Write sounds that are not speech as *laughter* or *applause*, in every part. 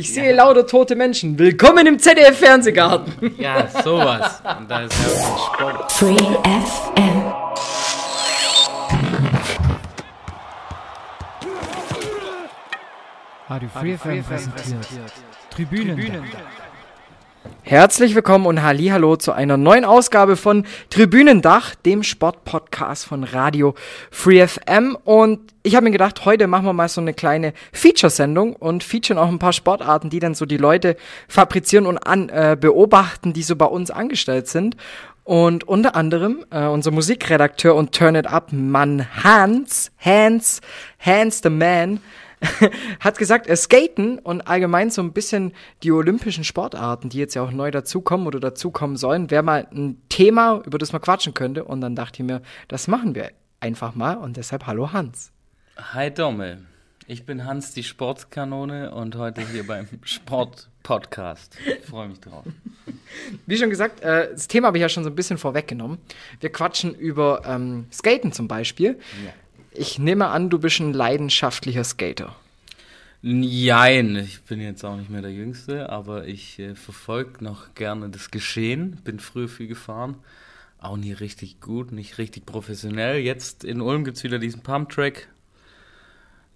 Ich sehe ja. lauter tote Menschen. Willkommen im ZDF-Fernsehgarten. *laughs* Ja, sowas. Und da ist ja auch Sport. Free FM. Radio Free, Free FM präsentiert. präsentiert. Tribünen. Tribünen. Herzlich willkommen und hallo zu einer neuen Ausgabe von Tribünendach, dem Sportpodcast von Radio Free FM. Und ich habe mir gedacht, heute machen wir mal so eine kleine Feature-Sendung und featuren auch ein paar Sportarten, die dann so die Leute fabrizieren und an, äh, beobachten, die so bei uns angestellt sind. Und unter anderem äh, unser Musikredakteur und Turn It Up Mann Hans, Hans, Hans the Man, *laughs* hat gesagt, äh, Skaten und allgemein so ein bisschen die olympischen Sportarten, die jetzt ja auch neu dazukommen oder dazukommen sollen, wäre mal ein Thema, über das man quatschen könnte. Und dann dachte ich mir, das machen wir einfach mal. Und deshalb hallo Hans. Hi Dommel. Ich bin Hans, die Sportkanone und heute hier beim *laughs* Sportpodcast. Ich Freue mich drauf. Wie schon gesagt, äh, das Thema habe ich ja schon so ein bisschen vorweggenommen. Wir quatschen über ähm, Skaten zum Beispiel. Ja. Ich nehme an, du bist ein leidenschaftlicher Skater. Nein, ich bin jetzt auch nicht mehr der Jüngste, aber ich äh, verfolge noch gerne das Geschehen. Bin früher viel gefahren, auch nie richtig gut, nicht richtig professionell. Jetzt in Ulm gibt es wieder diesen Pumptrack.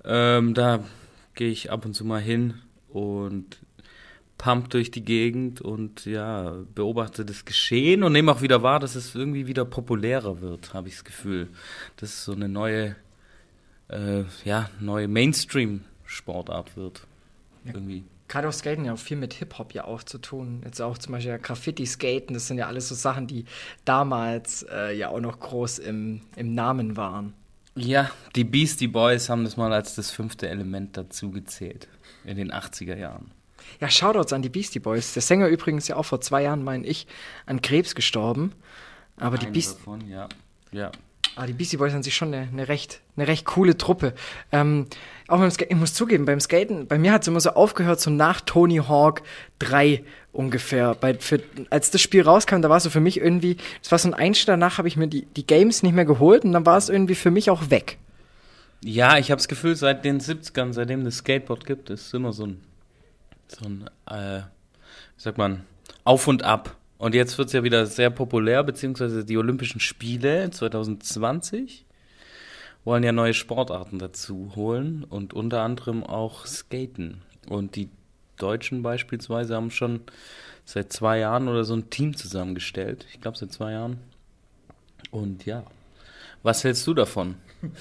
Ähm, da gehe ich ab und zu mal hin und pump durch die Gegend und ja, beobachte das Geschehen und nehme auch wieder wahr, dass es irgendwie wieder populärer wird, habe ich das Gefühl. Das ist so eine neue äh, ja, neue Mainstream-Sportart wird. Ja, irgendwie. Gerade auch Skaten ja auch viel mit Hip-Hop ja auch zu tun. Jetzt auch zum Beispiel ja, Graffiti-Skaten, das sind ja alles so Sachen, die damals äh, ja auch noch groß im, im Namen waren. Ja, die Beastie Boys haben das mal als das fünfte Element dazu gezählt in den 80er Jahren. Ja, Shoutouts an die Beastie Boys. Der Sänger übrigens ja auch vor zwei Jahren, meine ich, an Krebs gestorben. Aber Eine die Beastie. Ja. ja. Ah, die Beastie Boys sind sich schon eine, eine, recht, eine recht coole Truppe. Ähm, auch beim ich muss zugeben, beim Skaten, bei mir hat es immer so aufgehört, so nach Tony Hawk 3 ungefähr. Bei, für, als das Spiel rauskam, da war es so für mich irgendwie, es war so ein Einstieg, danach habe ich mir die, die Games nicht mehr geholt und dann war es irgendwie für mich auch weg. Ja, ich habe das Gefühl, seit den 70ern, seitdem es Skateboard gibt, ist immer so ein, so ein äh, wie sagt man, Auf und Ab. Und jetzt wird es ja wieder sehr populär, beziehungsweise die Olympischen Spiele 2020 wollen ja neue Sportarten dazu holen und unter anderem auch Skaten. Und die Deutschen beispielsweise haben schon seit zwei Jahren oder so ein Team zusammengestellt. Ich glaube, seit zwei Jahren. Und ja, was hältst du davon? *laughs*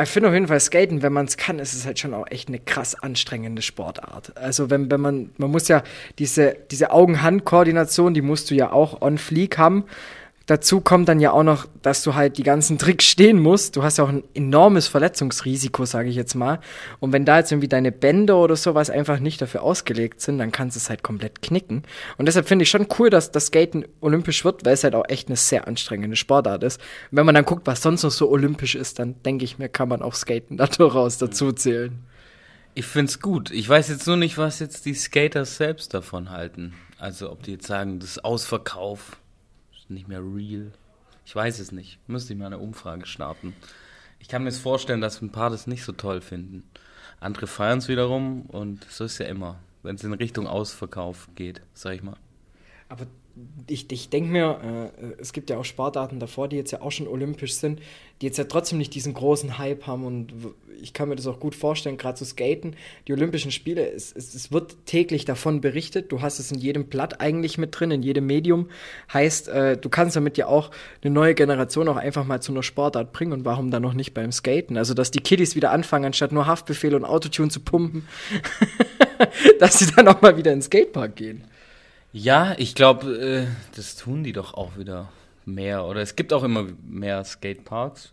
Ich finde auf jeden Fall Skaten, wenn man es kann, ist es halt schon auch echt eine krass anstrengende Sportart. Also wenn, wenn man, man muss ja diese, diese Augen-Hand-Koordination, die musst du ja auch on fleek haben. Dazu kommt dann ja auch noch, dass du halt die ganzen Tricks stehen musst. Du hast ja auch ein enormes Verletzungsrisiko, sage ich jetzt mal. Und wenn da jetzt irgendwie deine Bänder oder sowas einfach nicht dafür ausgelegt sind, dann kannst du es halt komplett knicken. Und deshalb finde ich schon cool, dass das Skaten olympisch wird, weil es halt auch echt eine sehr anstrengende Sportart ist. Und wenn man dann guckt, was sonst noch so olympisch ist, dann denke ich mir, kann man auch Skaten *laughs* daraus durchaus dazu zählen. Ich finde es gut. Ich weiß jetzt nur nicht, was jetzt die Skater selbst davon halten. Also ob die jetzt sagen, das ist Ausverkauf nicht mehr real? Ich weiß es nicht. Müsste ich mal eine Umfrage starten. Ich kann mir vorstellen, dass ein paar das nicht so toll finden. Andere feiern es wiederum und so ist ja immer, wenn es in Richtung Ausverkauf geht, sag ich mal. Aber ich, ich denke mir, äh, es gibt ja auch Sportarten davor, die jetzt ja auch schon olympisch sind, die jetzt ja trotzdem nicht diesen großen Hype haben. Und ich kann mir das auch gut vorstellen, gerade zu Skaten, die Olympischen Spiele, es, es, es, wird täglich davon berichtet. Du hast es in jedem Blatt eigentlich mit drin, in jedem Medium. Heißt, äh, du kannst damit ja auch eine neue Generation auch einfach mal zu einer Sportart bringen. Und warum dann noch nicht beim Skaten? Also, dass die Kiddies wieder anfangen, anstatt nur Haftbefehle und Autotune zu pumpen, *laughs* dass sie dann auch mal wieder ins Skatepark gehen. Ja, ich glaube, äh, das tun die doch auch wieder mehr. Oder es gibt auch immer mehr Skateparks.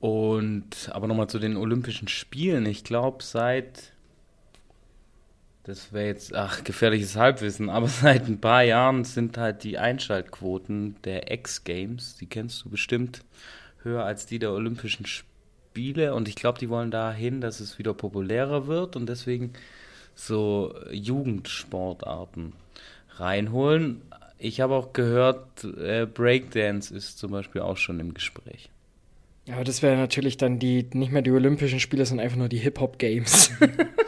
Und aber nochmal zu den Olympischen Spielen. Ich glaube, seit. Das wäre jetzt, ach, gefährliches Halbwissen, *laughs* aber seit ein paar Jahren sind halt die Einschaltquoten der X-Games, die kennst du bestimmt, höher als die der Olympischen Spiele. Und ich glaube, die wollen dahin, dass es wieder populärer wird und deswegen so Jugendsportarten reinholen. Ich habe auch gehört, äh, Breakdance ist zum Beispiel auch schon im Gespräch. Ja, aber das wäre natürlich dann die, nicht mehr die Olympischen Spiele, sondern einfach nur die Hip-Hop-Games.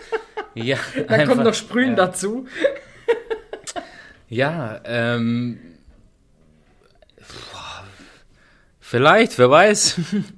*laughs* ja. dann einfach, kommt noch Sprühen ja. dazu. ja, ähm. Vielleicht, wer weiß. *laughs*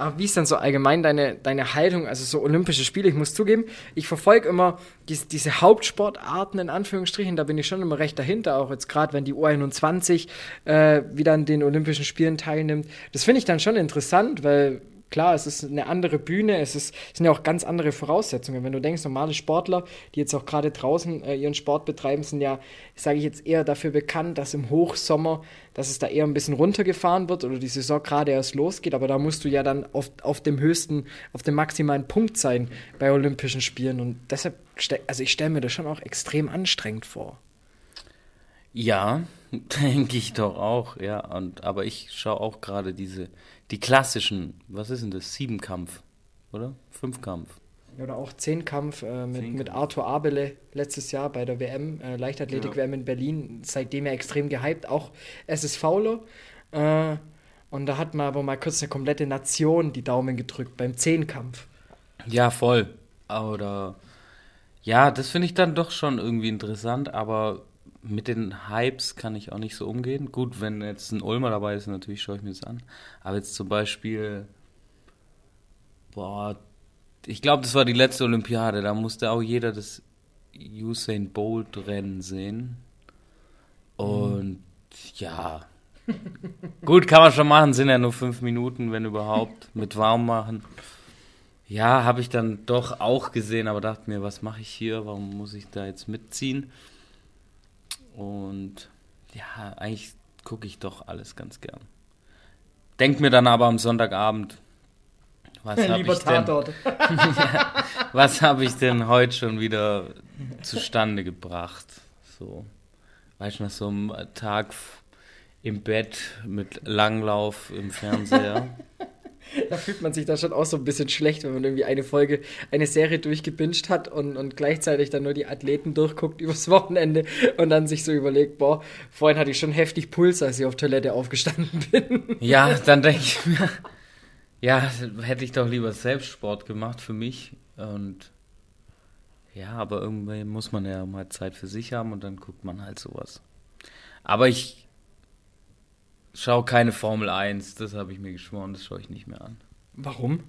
Aber wie ist dann so allgemein deine, deine Haltung, also so Olympische Spiele? Ich muss zugeben, ich verfolge immer dies, diese Hauptsportarten in Anführungsstrichen, da bin ich schon immer recht dahinter, auch jetzt gerade, wenn die U21 äh, wieder an den Olympischen Spielen teilnimmt. Das finde ich dann schon interessant, weil Klar, es ist eine andere Bühne, es, ist, es sind ja auch ganz andere Voraussetzungen. Wenn du denkst, normale Sportler, die jetzt auch gerade draußen äh, ihren Sport betreiben, sind ja, sage ich jetzt eher dafür bekannt, dass im Hochsommer, dass es da eher ein bisschen runtergefahren wird oder die Saison gerade erst losgeht. Aber da musst du ja dann auf, auf dem höchsten, auf dem maximalen Punkt sein bei Olympischen Spielen. Und deshalb, also ich stelle mir das schon auch extrem anstrengend vor. Ja, *laughs* denke ich doch auch, ja. Und, aber ich schaue auch gerade diese die klassischen, was ist denn das? Siebenkampf, oder? Fünfkampf. Oder auch Zehnkampf äh, mit, Zehnkampf. mit Arthur Abele letztes Jahr bei der WM, äh, Leichtathletik-WM ja. in Berlin, seitdem er extrem gehypt, auch SSV. Äh, und da hat man aber mal kurz eine komplette Nation die Daumen gedrückt beim Zehnkampf. Ja, voll. Oder ja, das finde ich dann doch schon irgendwie interessant, aber mit den Hypes kann ich auch nicht so umgehen. Gut, wenn jetzt ein Ulmer dabei ist, natürlich schaue ich mir das an. Aber jetzt zum Beispiel, boah, ich glaube, das war die letzte Olympiade. Da musste auch jeder das Usain Bolt-Rennen sehen. Und mhm. ja, *laughs* gut, kann man schon machen. Sind ja nur fünf Minuten, wenn überhaupt, mit warm machen. Ja, habe ich dann doch auch gesehen, aber dachte mir, was mache ich hier? Warum muss ich da jetzt mitziehen? Und ja, eigentlich gucke ich doch alles ganz gern. Denk mir dann aber am Sonntagabend, was habe ich denn? *laughs* ja, was ich denn heute schon wieder zustande gebracht? So, weißt du, nach so einem Tag im Bett mit Langlauf im Fernseher. *laughs* da fühlt man sich dann schon auch so ein bisschen schlecht, wenn man irgendwie eine Folge, eine Serie durchgebinscht hat und, und gleichzeitig dann nur die Athleten durchguckt *laughs* übers Wochenende und dann sich so überlegt, boah, vorhin hatte ich schon heftig Puls, als ich auf Toilette aufgestanden *laughs* bin. Ja, dann denke ich mir, ja, hätte ich doch lieber selbst Sport gemacht für mich und ja, aber irgendwie muss man ja mal Zeit für sich haben und dann guckt man halt sowas. Aber ich schau keine Formel 1, das habe ich mir geschworen, das schaue ich nicht mehr an. Warum?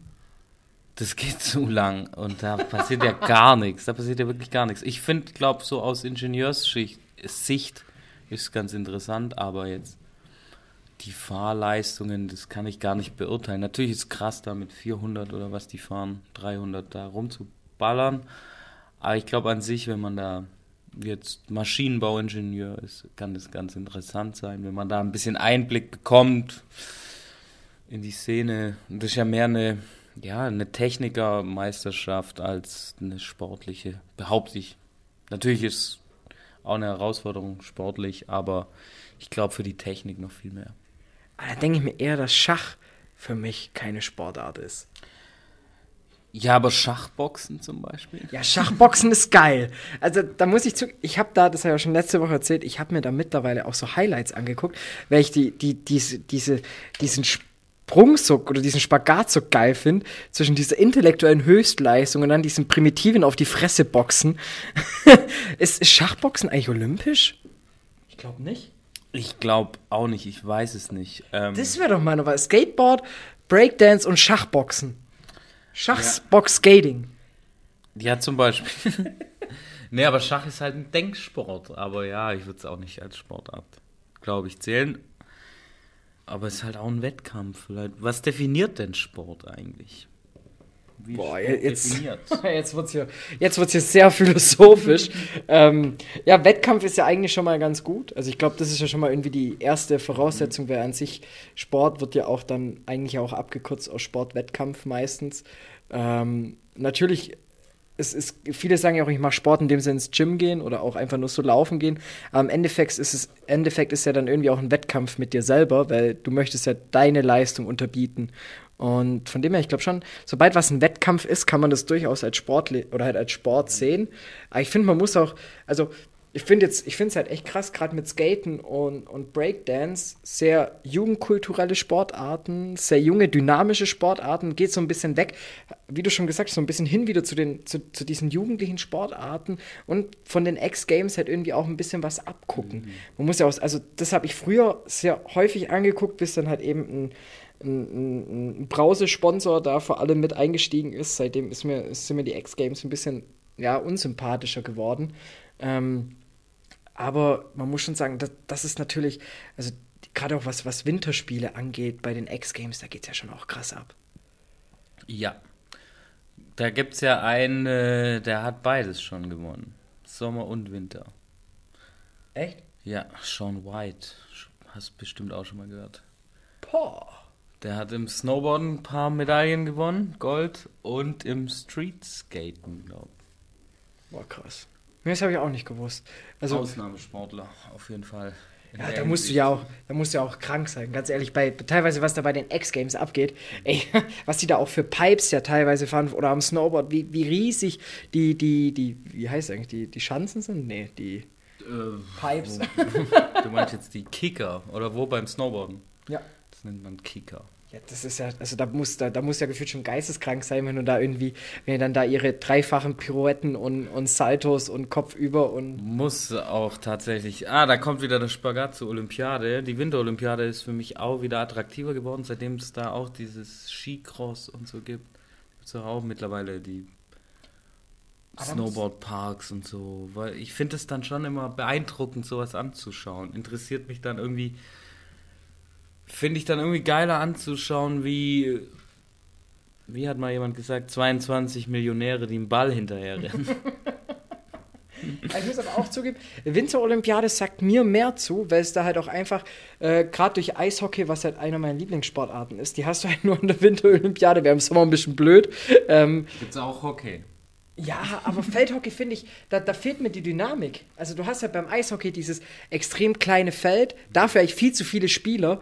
Das geht *laughs* zu lang und da passiert ja gar nichts. Da passiert ja wirklich gar nichts. Ich finde, glaube so aus Ingenieurssicht ist ganz interessant, aber jetzt die Fahrleistungen, das kann ich gar nicht beurteilen. Natürlich ist es krass, da mit 400 oder was die fahren, 300 da rumzuballern. Aber ich glaube an sich, wenn man da jetzt Maschinenbauingenieur ist, kann das ganz interessant sein, wenn man da ein bisschen Einblick bekommt in die Szene. das ist ja mehr eine, ja, eine Technikermeisterschaft als eine sportliche, behaupte ich. Natürlich ist auch eine Herausforderung sportlich, aber ich glaube für die Technik noch viel mehr. Aber da denke ich mir eher, dass Schach für mich keine Sportart ist. Ja, aber Schachboxen zum Beispiel. Ja, Schachboxen ist geil. Also da muss ich zu. Ich habe da, das habe ich ja schon letzte Woche erzählt, ich habe mir da mittlerweile auch so Highlights angeguckt, weil ich die, die, diese, diese, diesen Sprung so oder diesen Spagat so geil finde, zwischen dieser intellektuellen Höchstleistung und dann diesen primitiven auf die Fresse boxen. *laughs* ist, ist Schachboxen eigentlich olympisch? Ich glaube nicht. Ich glaube auch nicht, ich weiß es nicht. Ähm das wäre doch mal noch Skateboard, Breakdance und Schachboxen. Schachsboxskating. Ja. ja, zum Beispiel. *laughs* nee, aber Schach ist halt ein Denksport. Aber ja, ich würde es auch nicht als Sportart, glaube ich, zählen. Aber es ist halt auch ein Wettkampf. Was definiert denn Sport eigentlich? wie Boah, äh, jetzt, definiert? *laughs* Jetzt wird es hier, hier sehr philosophisch. ähm, ja, Wettkampf ist ja eigentlich schon mal ganz gut. Also ich glaube, das ist ja schon mal irgendwie die erste Voraussetzung, mhm. weil an sich Sport wird ja auch dann eigentlich auch abgekürzt aus Sportwettkampf meistens. Ähm, natürlich es ist, viele sagen ja auch, ich mache Sport, in dem Sinne ins Gym gehen oder auch einfach nur so laufen gehen. Aber im Endeffekt ist es, Endeffekt ist ja dann irgendwie auch ein Wettkampf mit dir selber, weil du möchtest ja deine Leistung unterbieten. Und von dem her, ich glaube schon, sobald was ein Wettkampf ist, kann man das durchaus als Sport oder halt als Sport sehen. Aber ich finde, man muss auch, also ich finde jetzt, ich finde es halt echt krass, gerade mit Skaten und, und Breakdance, sehr jugendkulturelle Sportarten, sehr junge, dynamische Sportarten, geht so ein bisschen weg, wie du schon gesagt hast, so ein bisschen hin wieder zu, den, zu, zu diesen jugendlichen Sportarten und von den X-Games halt irgendwie auch ein bisschen was abgucken. Mhm. Man muss ja auch, also das habe ich früher sehr häufig angeguckt, bis dann halt eben ein ein, ein Brause-Sponsor da vor allem mit eingestiegen ist. Seitdem ist mir, sind mir die X-Games ein bisschen ja, unsympathischer geworden. Ähm, aber man muss schon sagen, das, das ist natürlich, also gerade auch was, was Winterspiele angeht bei den X-Games, da geht es ja schon auch krass ab. Ja. Da gibt es ja einen, äh, der hat beides schon gewonnen. Sommer und Winter. Echt? Ja, Sean White. Hast bestimmt auch schon mal gehört. Boah. Der hat im Snowboarden ein paar Medaillen gewonnen, Gold, und im Streetskaten, glaube ich. War krass. Nee, das habe ich auch nicht gewusst. Also, Ausnahmesportler, auf jeden Fall. Ja, da musst du ja auch, da musst du ja auch krank sein. Ganz ehrlich, bei teilweise was da bei den X Games abgeht, ey, *laughs* was die da auch für Pipes ja teilweise fahren oder am Snowboard, wie, wie riesig die die die wie heißt eigentlich die die Schanzen sind? Nee, die äh, Pipes. Wo, du meinst jetzt die Kicker oder wo beim Snowboarden? Ja. Das nennt man Kicker. Ja, das ist ja, also da muss, da, da muss ja gefühlt schon geisteskrank sein, wenn du da irgendwie, wenn ihr dann da ihre dreifachen Pirouetten und, und Saltos und Kopf über und. Muss auch tatsächlich. Ah, da kommt wieder das Spagat zur Olympiade. Die Winterolympiade ist für mich auch wieder attraktiver geworden, seitdem es da auch dieses Skicross und so gibt. Gibt es auch mittlerweile die Snowboardparks und so. Weil ich finde es dann schon immer beeindruckend, sowas anzuschauen. Interessiert mich dann irgendwie finde ich dann irgendwie geiler anzuschauen, wie, wie hat mal jemand gesagt, 22 Millionäre, die einen Ball hinterher rennen. *laughs* Ich muss aber auch zugeben, Winterolympiade sagt mir mehr zu, weil es da halt auch einfach, äh, gerade durch Eishockey, was halt einer meiner Lieblingssportarten ist, die hast du halt nur in der Winterolympiade. Wäre im Sommer ein bisschen blöd. Ähm, Gibt es auch Hockey? Ja, aber Feldhockey finde ich, da, da, fehlt mir die Dynamik. Also du hast ja halt beim Eishockey dieses extrem kleine Feld, dafür eigentlich viel zu viele Spieler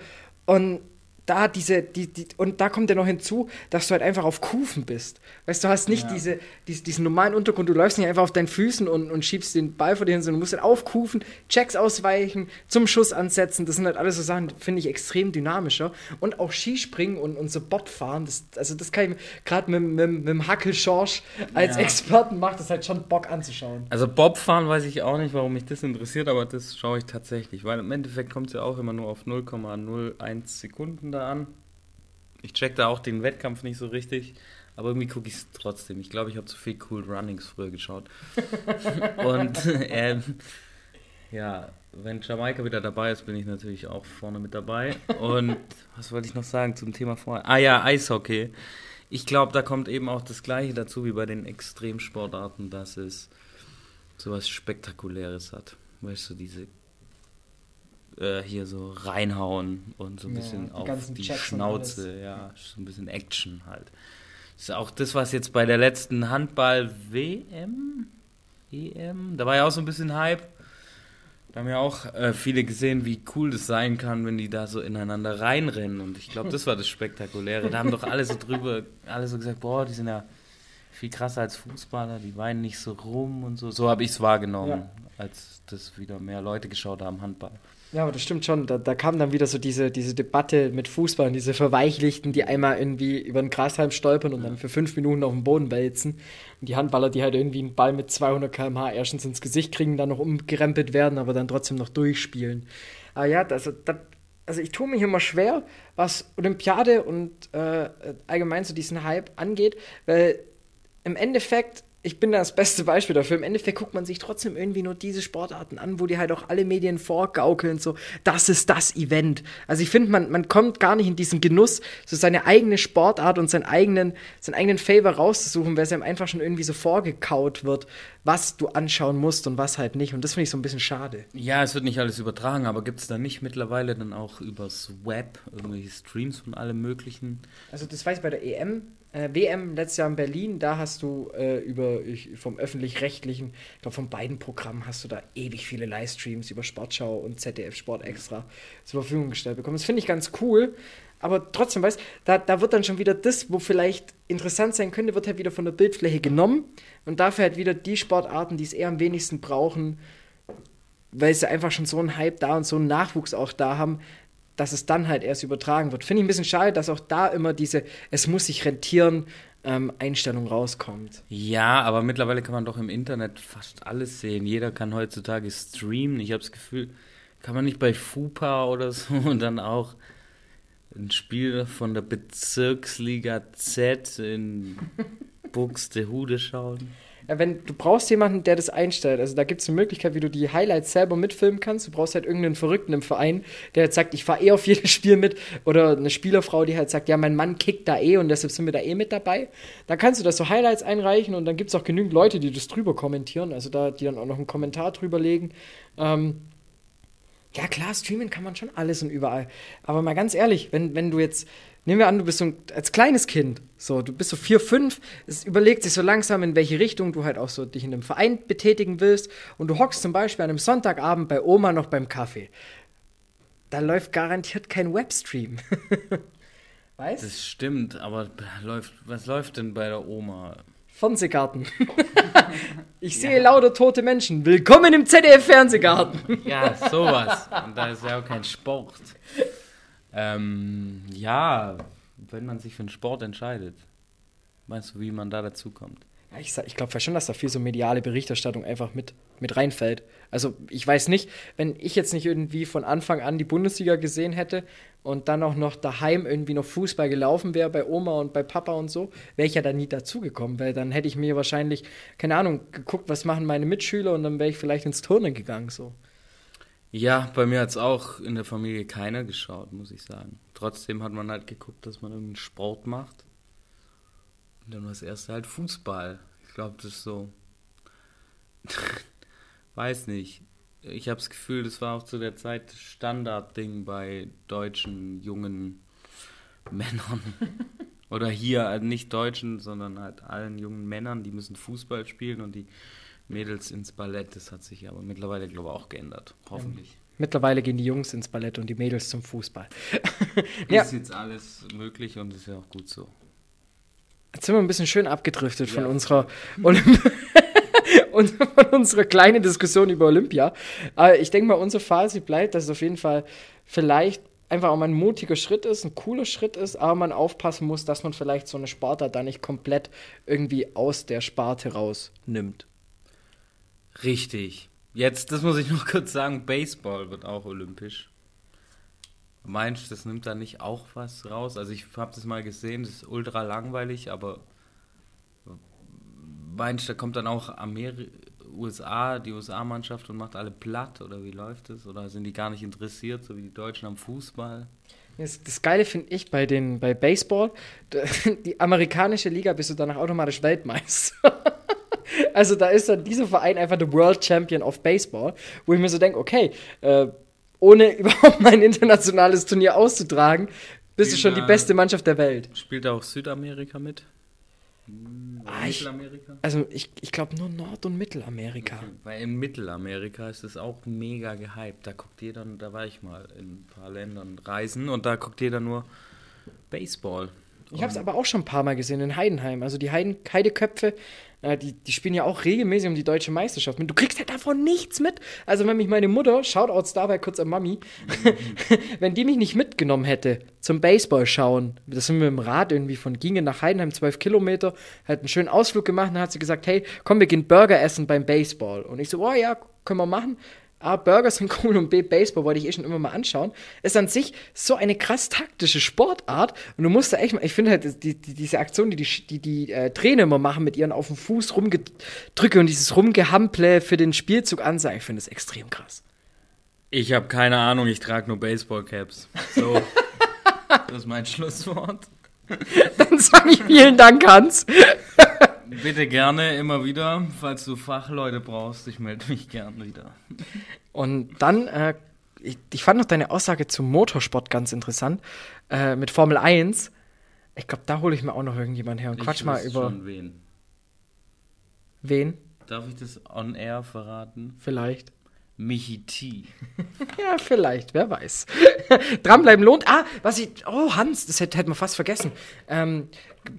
und da diese, die, die, und da kommt ja noch hinzu, dass du halt einfach auf Kufen bist. Weißt du, hast nicht ja. diese, diese, diesen normalen Untergrund, du läufst nicht einfach auf deinen Füßen und, und schiebst den Ball vor dir hin, sondern du musst halt auf Kufen, Checks ausweichen, zum Schuss ansetzen. Das sind halt alles so Sachen, finde ich extrem dynamischer. Und auch Skispringen und, und so Bobfahren, das, also das kann ich gerade mit, mit, mit dem Hackelschorsch als ja. Experten macht das halt schon Bock anzuschauen. Also Bobfahren weiß ich auch nicht, warum mich das interessiert, aber das schaue ich tatsächlich, weil im Endeffekt kommt es ja auch immer nur auf 0,01 Sekunden da Schulter an. Ich check da auch den Wettkampf nicht so richtig, aber irgendwie gucke ich es trotzdem. Ich glaube, ich habe zu viel Cool Runnings früher geschaut. *laughs* Und *laughs* äh, ja, wenn Jamaika wieder dabei ist, bin ich natürlich auch vorne mit dabei. Und *laughs* was wollte ich noch sagen zum Thema vorher? Ah ja, Eishockey. Ich glaube, da kommt eben auch das Gleiche dazu wie bei den Extremsportarten, dass es sowas Spektakuläres hat. Weißt du, diese äh, hier so reinhauen und so ein ja, bisschen auf die Checks Schnauze, ja, so ein bisschen Action halt. Das ist auch das, was jetzt bei der letzten Handball-WM, EM, da war ja auch so ein bisschen Hype. Da haben ja auch äh, viele gesehen, wie cool das sein kann, wenn die da so ineinander reinrennen. Und ich glaube, das war das Spektakuläre. Da haben doch alle so drüber, alle so gesagt, boah, die sind ja viel krasser als Fußballer, die weinen nicht so rum und so. So habe ich es wahrgenommen. Ja als das wieder mehr Leute geschaut haben, Handball. Ja, aber das stimmt schon. Da, da kam dann wieder so diese, diese Debatte mit Fußball, und diese Verweichlichten, die einmal irgendwie über den Grashalm stolpern und ja. dann für fünf Minuten auf den Boden wälzen. Und die Handballer, die halt irgendwie einen Ball mit 200 km/h erstens ins Gesicht kriegen, dann noch umgerempelt werden, aber dann trotzdem noch durchspielen. Ah ja, also, das, also ich tue mich immer schwer, was Olympiade und äh, allgemein so diesen Hype angeht, weil im Endeffekt ich bin das beste Beispiel dafür. Im Endeffekt guckt man sich trotzdem irgendwie nur diese Sportarten an, wo die halt auch alle Medien vorgaukeln, so, das ist das Event. Also ich finde, man, man kommt gar nicht in diesen Genuss, so seine eigene Sportart und seinen eigenen, seinen eigenen Favor rauszusuchen, weil es einem einfach schon irgendwie so vorgekaut wird, was du anschauen musst und was halt nicht. Und das finde ich so ein bisschen schade. Ja, es wird nicht alles übertragen, aber gibt es da nicht mittlerweile dann auch übers Web irgendwelche Streams von allem Möglichen? Also das weiß ich bei der EM äh, WM letztes Jahr in Berlin, da hast du äh, über ich, vom öffentlich-rechtlichen, ich glaube von beiden Programmen hast du da ewig viele Livestreams über Sportschau und ZDF Sport extra zur Verfügung gestellt bekommen. Das finde ich ganz cool. Aber trotzdem, weißt da, da wird dann schon wieder das, wo vielleicht interessant sein könnte, wird halt wieder von der Bildfläche genommen und dafür halt wieder die Sportarten, die es eher am wenigsten brauchen, weil sie einfach schon so einen Hype da und so einen Nachwuchs auch da haben, dass es dann halt erst übertragen wird. Finde ich ein bisschen schade, dass auch da immer diese, es muss sich rentieren, ähm, Einstellung rauskommt. Ja, aber mittlerweile kann man doch im Internet fast alles sehen. Jeder kann heutzutage streamen. Ich habe das Gefühl, kann man nicht bei FUPA oder *laughs* so und dann auch ein Spiel von der Bezirksliga Z in *laughs* Buxtehude schauen? wenn du brauchst jemanden, der das einstellt. Also da gibt es eine Möglichkeit, wie du die Highlights selber mitfilmen kannst. Du brauchst halt irgendeinen Verrückten im Verein, der halt sagt, ich fahre eh auf jedes Spiel mit. Oder eine Spielerfrau, die halt sagt, ja, mein Mann kickt da eh und deshalb sind wir da eh mit dabei. Da kannst du das so Highlights einreichen und dann gibt es auch genügend Leute, die das drüber kommentieren. Also da, die dann auch noch einen Kommentar drüber legen. Ähm, ja, klar, streamen kann man schon alles und überall. Aber mal ganz ehrlich, wenn, wenn du jetzt Nehmen wir an, du bist so ein, als kleines Kind, so, du bist so vier, fünf, es überlegt sich so langsam, in welche Richtung du halt auch so dich in einem Verein betätigen willst und du hockst zum Beispiel an einem Sonntagabend bei Oma noch beim Kaffee. Da läuft garantiert kein Webstream. *laughs* weißt? Das stimmt, aber läuft, was läuft denn bei der Oma? Fernsehgarten. *laughs* ich sehe ja. lauter tote Menschen. Willkommen im ZDF-Fernsehgarten. ja, sowas. Und da ist ja auch kein Sport. Ähm, ja, wenn man sich für einen Sport entscheidet, meinst du, wie man da dazu kommt? Ja, ich, ich glaube schon, dass da viel so mediale Berichterstattung einfach mit, mit reinfällt. Also ich weiß nicht, wenn ich jetzt nicht irgendwie von Anfang an die Bundesliga gesehen hätte und dann auch noch daheim irgendwie noch Fußball gelaufen wäre bei Oma und bei Papa und so, wäre ich ja da nie dazugekommen, weil dann hätte ich mir wahrscheinlich, keine Ahnung, geguckt, was machen meine Mitschüler und dann wäre ich vielleicht ins Turnen gegangen so. Ja, bei mir hat es auch in der Familie keiner geschaut, muss ich sagen. Trotzdem hat man halt geguckt, dass man irgendeinen Sport macht. Und dann war das erste halt Fußball. Ich glaube, das ist so. *laughs* Weiß nicht. Ich habe das Gefühl, das war auch zu der Zeit Standardding bei deutschen jungen Männern. *laughs* Oder hier, äh, nicht Deutschen, sondern halt allen jungen Männern, die müssen Fußball spielen und die Mädels ins Ballett. Das hat sich aber mittlerweile, glaube ich, auch geändert. Hoffentlich. Ja. Mittlerweile gehen die Jungs ins Ballett und die Mädels zum Fußball. *laughs* ja. Ist jetzt alles möglich und ist ja auch gut so. Jetzt sind wir ein bisschen schön abgedriftet ja. von unserer Olymp *laughs* und von unserer kleinen Diskussion über Olympia. Aber ich denke mal, unser Fazit bleibt, dass es auf jeden Fall vielleicht einfach auch mal ein mutiger Schritt ist, ein cooler Schritt ist, aber man aufpassen muss, dass man vielleicht so eine Sparta da nicht komplett irgendwie aus der Sparte rausnimmt. Richtig. Jetzt, das muss ich noch *laughs* kurz sagen, Baseball wird auch olympisch. Meinst du, das nimmt da nicht auch was raus? Also ich habe das mal gesehen, das ist ultra langweilig, aber meinst du, da kommt dann auch Ameri USA, die USA-Mannschaft und macht alle platt oder wie läuft das? Oder sind die gar nicht interessiert, so wie die Deutschen am Fußball? Das, das Geile finde ich bei, den, bei Baseball, *laughs* die amerikanische Liga bist du danach automatisch Weltmeister. *laughs* Also da ist dann dieser Verein einfach der World Champion of Baseball, wo ich mir so denke, okay, äh, ohne *laughs* überhaupt mein internationales Turnier auszutragen, bist Spiel du schon die beste Mannschaft der Welt. Spielt da auch Südamerika mit? Ah, ich, also ich, ich glaube nur Nord- und Mittelamerika. Okay, weil in Mittelamerika ist es auch mega gehypt. Da guckt jeder, da war ich mal in ein paar Ländern reisen und da guckt jeder nur Baseball. Ich habe es ähm. aber auch schon ein paar Mal gesehen in Heidenheim. Also die Heiden Heideköpfe, äh, die, die spielen ja auch regelmäßig um die deutsche Meisterschaft Du kriegst halt davon nichts mit. Also wenn mich meine Mutter, Shoutouts dabei kurz an Mami, *laughs* wenn die mich nicht mitgenommen hätte zum Baseball schauen, das sind wir im Rad irgendwie von Gingen nach Heidenheim, zwölf Kilometer, hat einen schönen Ausflug gemacht und hat sie gesagt, hey, komm, wir gehen Burger essen beim Baseball. Und ich so, oh ja, können wir machen. A, Burger sind *laughs* cool und B, Baseball wollte ich eh schon immer mal anschauen, ist an sich so eine krass taktische Sportart und du musst da echt mal, ich finde halt die, die, diese Aktion, die die, die, die äh, Trainer immer machen mit ihren auf dem Fuß rumgedrücke und dieses Rumgehample für den Spielzug ansagen, ich finde das extrem krass. Ich habe keine Ahnung, ich trage nur Baseballcaps. So, *laughs* das ist mein Schlusswort. Dann sage ich vielen Dank, Hans. *laughs* Bitte gerne, immer wieder. Falls du Fachleute brauchst, ich melde mich gern wieder. Und dann, äh, ich, ich, fand noch deine Aussage zum Motorsport ganz interessant. Äh, mit Formel 1. Ich glaube, da hole ich mir auch noch irgendjemand her und ich quatsch mal über. Schon wen. Wen? Darf ich das on air verraten? Vielleicht. Mehiti. *laughs* ja, vielleicht, wer weiß. *laughs* Dranbleiben lohnt. Ah, was ich. Oh, Hans, das hätten hätte man fast vergessen. Ähm,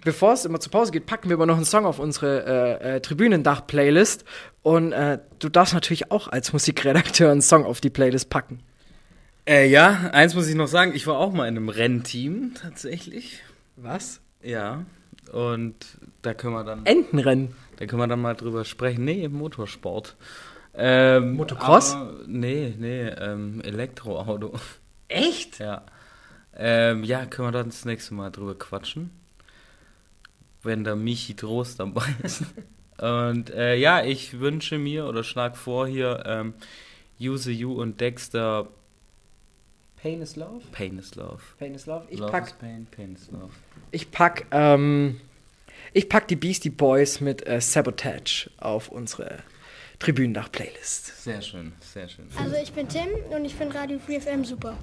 Bevor es immer zur Pause geht, packen wir immer noch einen Song auf unsere äh, äh, Tribünendach-Playlist. Und äh, du darfst natürlich auch als Musikredakteur einen Song auf die Playlist packen. Äh, ja, eins muss ich noch sagen. Ich war auch mal in einem Rennteam, tatsächlich. Was? Ja. Und da können wir dann. Entenrennen. Da können wir dann mal drüber sprechen. Nee, Motorsport. Ähm, Motocross? Aber, nee, nee, ähm, Elektroauto. Echt? Ja. Ähm, ja, können wir dann das nächste Mal drüber quatschen. Wenn da Michi Trost dabei ist. *laughs* und äh, ja, ich wünsche mir oder schlag vor hier ähm, Use You und Dexter. Pain is Love? Pain is Love. Pain is Love. Ich love pack. pain, pain is Love. Ich pack, ähm, ich pack die Beastie Boys mit äh, Sabotage auf unsere Tribünendach-Playlist. Sehr schön, sehr schön. Also ich bin Tim und ich finde Radio Free FM super.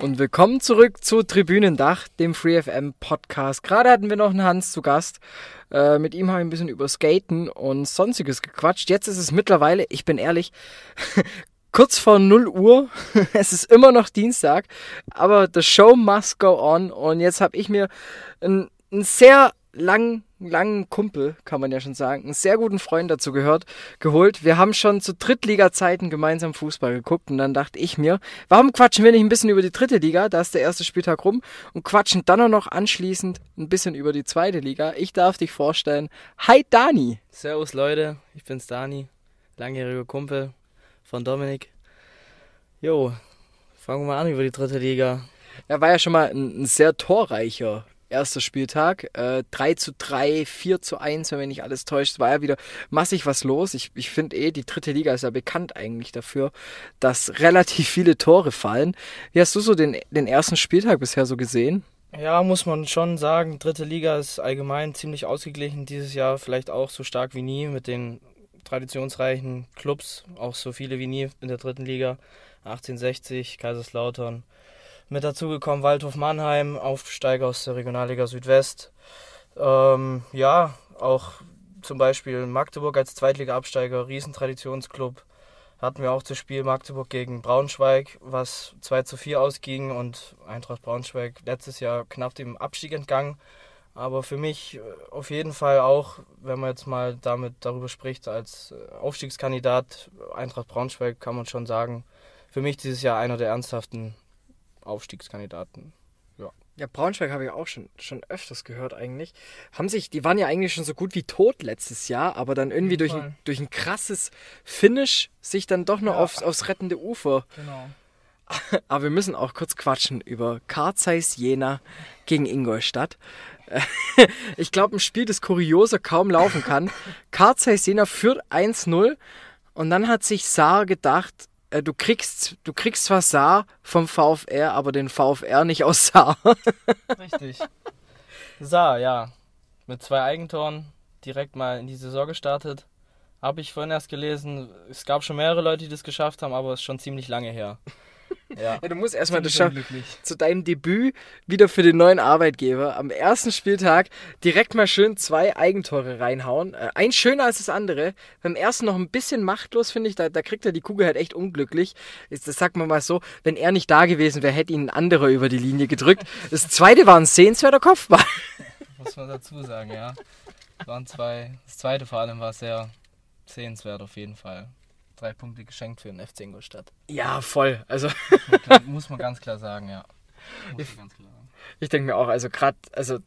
Und willkommen zurück zu Tribünendach, dem Free FM Podcast. Gerade hatten wir noch einen Hans zu Gast. Äh, mit ihm habe ich ein bisschen über Skaten und sonstiges gequatscht. Jetzt ist es mittlerweile, ich bin ehrlich, *laughs* kurz vor 0 Uhr. *laughs* es ist immer noch Dienstag, aber the show must go on. Und jetzt habe ich mir einen sehr langen langen Kumpel, kann man ja schon sagen, einen sehr guten Freund dazu gehört, geholt. Wir haben schon zu Drittliga-Zeiten gemeinsam Fußball geguckt und dann dachte ich mir, warum quatschen wir nicht ein bisschen über die dritte Liga? Da ist der erste Spieltag rum und quatschen dann auch noch anschließend ein bisschen über die zweite Liga. Ich darf dich vorstellen. Hi Dani! Servus Leute, ich bin's Dani, langjähriger Kumpel von Dominik. Jo, fangen wir mal an über die dritte Liga. Er war ja schon mal ein, ein sehr torreicher erster Spieltag. Äh, 3 zu 3, 4 zu 1, wenn mich nicht alles täuscht, war ja wieder massig was los. Ich, ich finde eh, die dritte Liga ist ja bekannt eigentlich dafür, dass relativ viele Tore fallen. Wie hast du so den, den ersten Spieltag bisher so gesehen? Ja, muss man schon sagen, dritte Liga ist allgemein ziemlich ausgeglichen dieses Jahr, vielleicht auch so stark wie nie mit den traditionsreichen Clubs, auch so viele wie nie in der dritten Liga. 1860, Kaiserslautern, mit dazugekommen Waldhof Mannheim, Aufsteiger aus der Regionalliga Südwest. Ähm, ja, auch zum Beispiel Magdeburg als Zweitliga-Absteiger, Riesentraditionsclub. Hatten wir auch das Spiel Magdeburg gegen Braunschweig, was 2 zu 4 ausging und Eintracht Braunschweig letztes Jahr knapp dem Abstieg entgangen. Aber für mich äh, auf jeden Fall auch, wenn man jetzt mal damit darüber spricht, als äh, Aufstiegskandidat Eintracht Braunschweig kann man schon sagen, für mich dieses Jahr einer der ernsthaften Aufstiegskandidaten. Ja. ja, Braunschweig habe ich auch schon, schon öfters gehört eigentlich. Haben sich, die waren ja eigentlich schon so gut wie tot letztes Jahr, aber dann irgendwie durch ein, durch ein krasses Finish sich dann doch noch ja. aufs, aufs rettende Ufer. Genau. *laughs* Aber wir müssen auch kurz quatschen über Karzeis Jena gegen Ingolstadt. *laughs* Ich glaube, ein Spiel, das kurioser kaum laufen kann. *laughs* Karzeis Jena führt 1-0 und dann hat sich Saar gedacht, äh, du kriegst, du kriegst zwar Saar vom VfR, aber den VfR nicht aus Saar. *laughs* Richtig. Saar, ja. Mit zwei Eigentoren direkt mal in die Saison gestartet. Habe ich vorhin erst gelesen, es gab schon mehrere Leute, die das geschafft haben, aber es ist schon ziemlich lange her. Ja. ja du musst erstmal das schaffen, zu deinem Debüt wieder für den neuen Arbeitgeber am ersten Spieltag direkt mal schön zwei Eigentore reinhauen. Äh, ein schöner als das andere. Beim ersten noch ein bisschen machtlos, finde ich. Da, da kriegt er die Kugel halt echt unglücklich. Das sagt man mal so, wenn er nicht da gewesen wäre, hätte ihn ein anderer über die Linie gedrückt. Das zweite war ein sehenswerter Kopfball. Muss man dazu sagen, ja. waren zwei. Das zweite vor allem war sehr sehenswert auf jeden Fall drei Punkte geschenkt für den FC Ingolstadt. Ja, voll. Also *laughs* muss man ganz klar sagen, ja. Muss ich, ganz klar sagen. ich denke mir auch, also gerade, also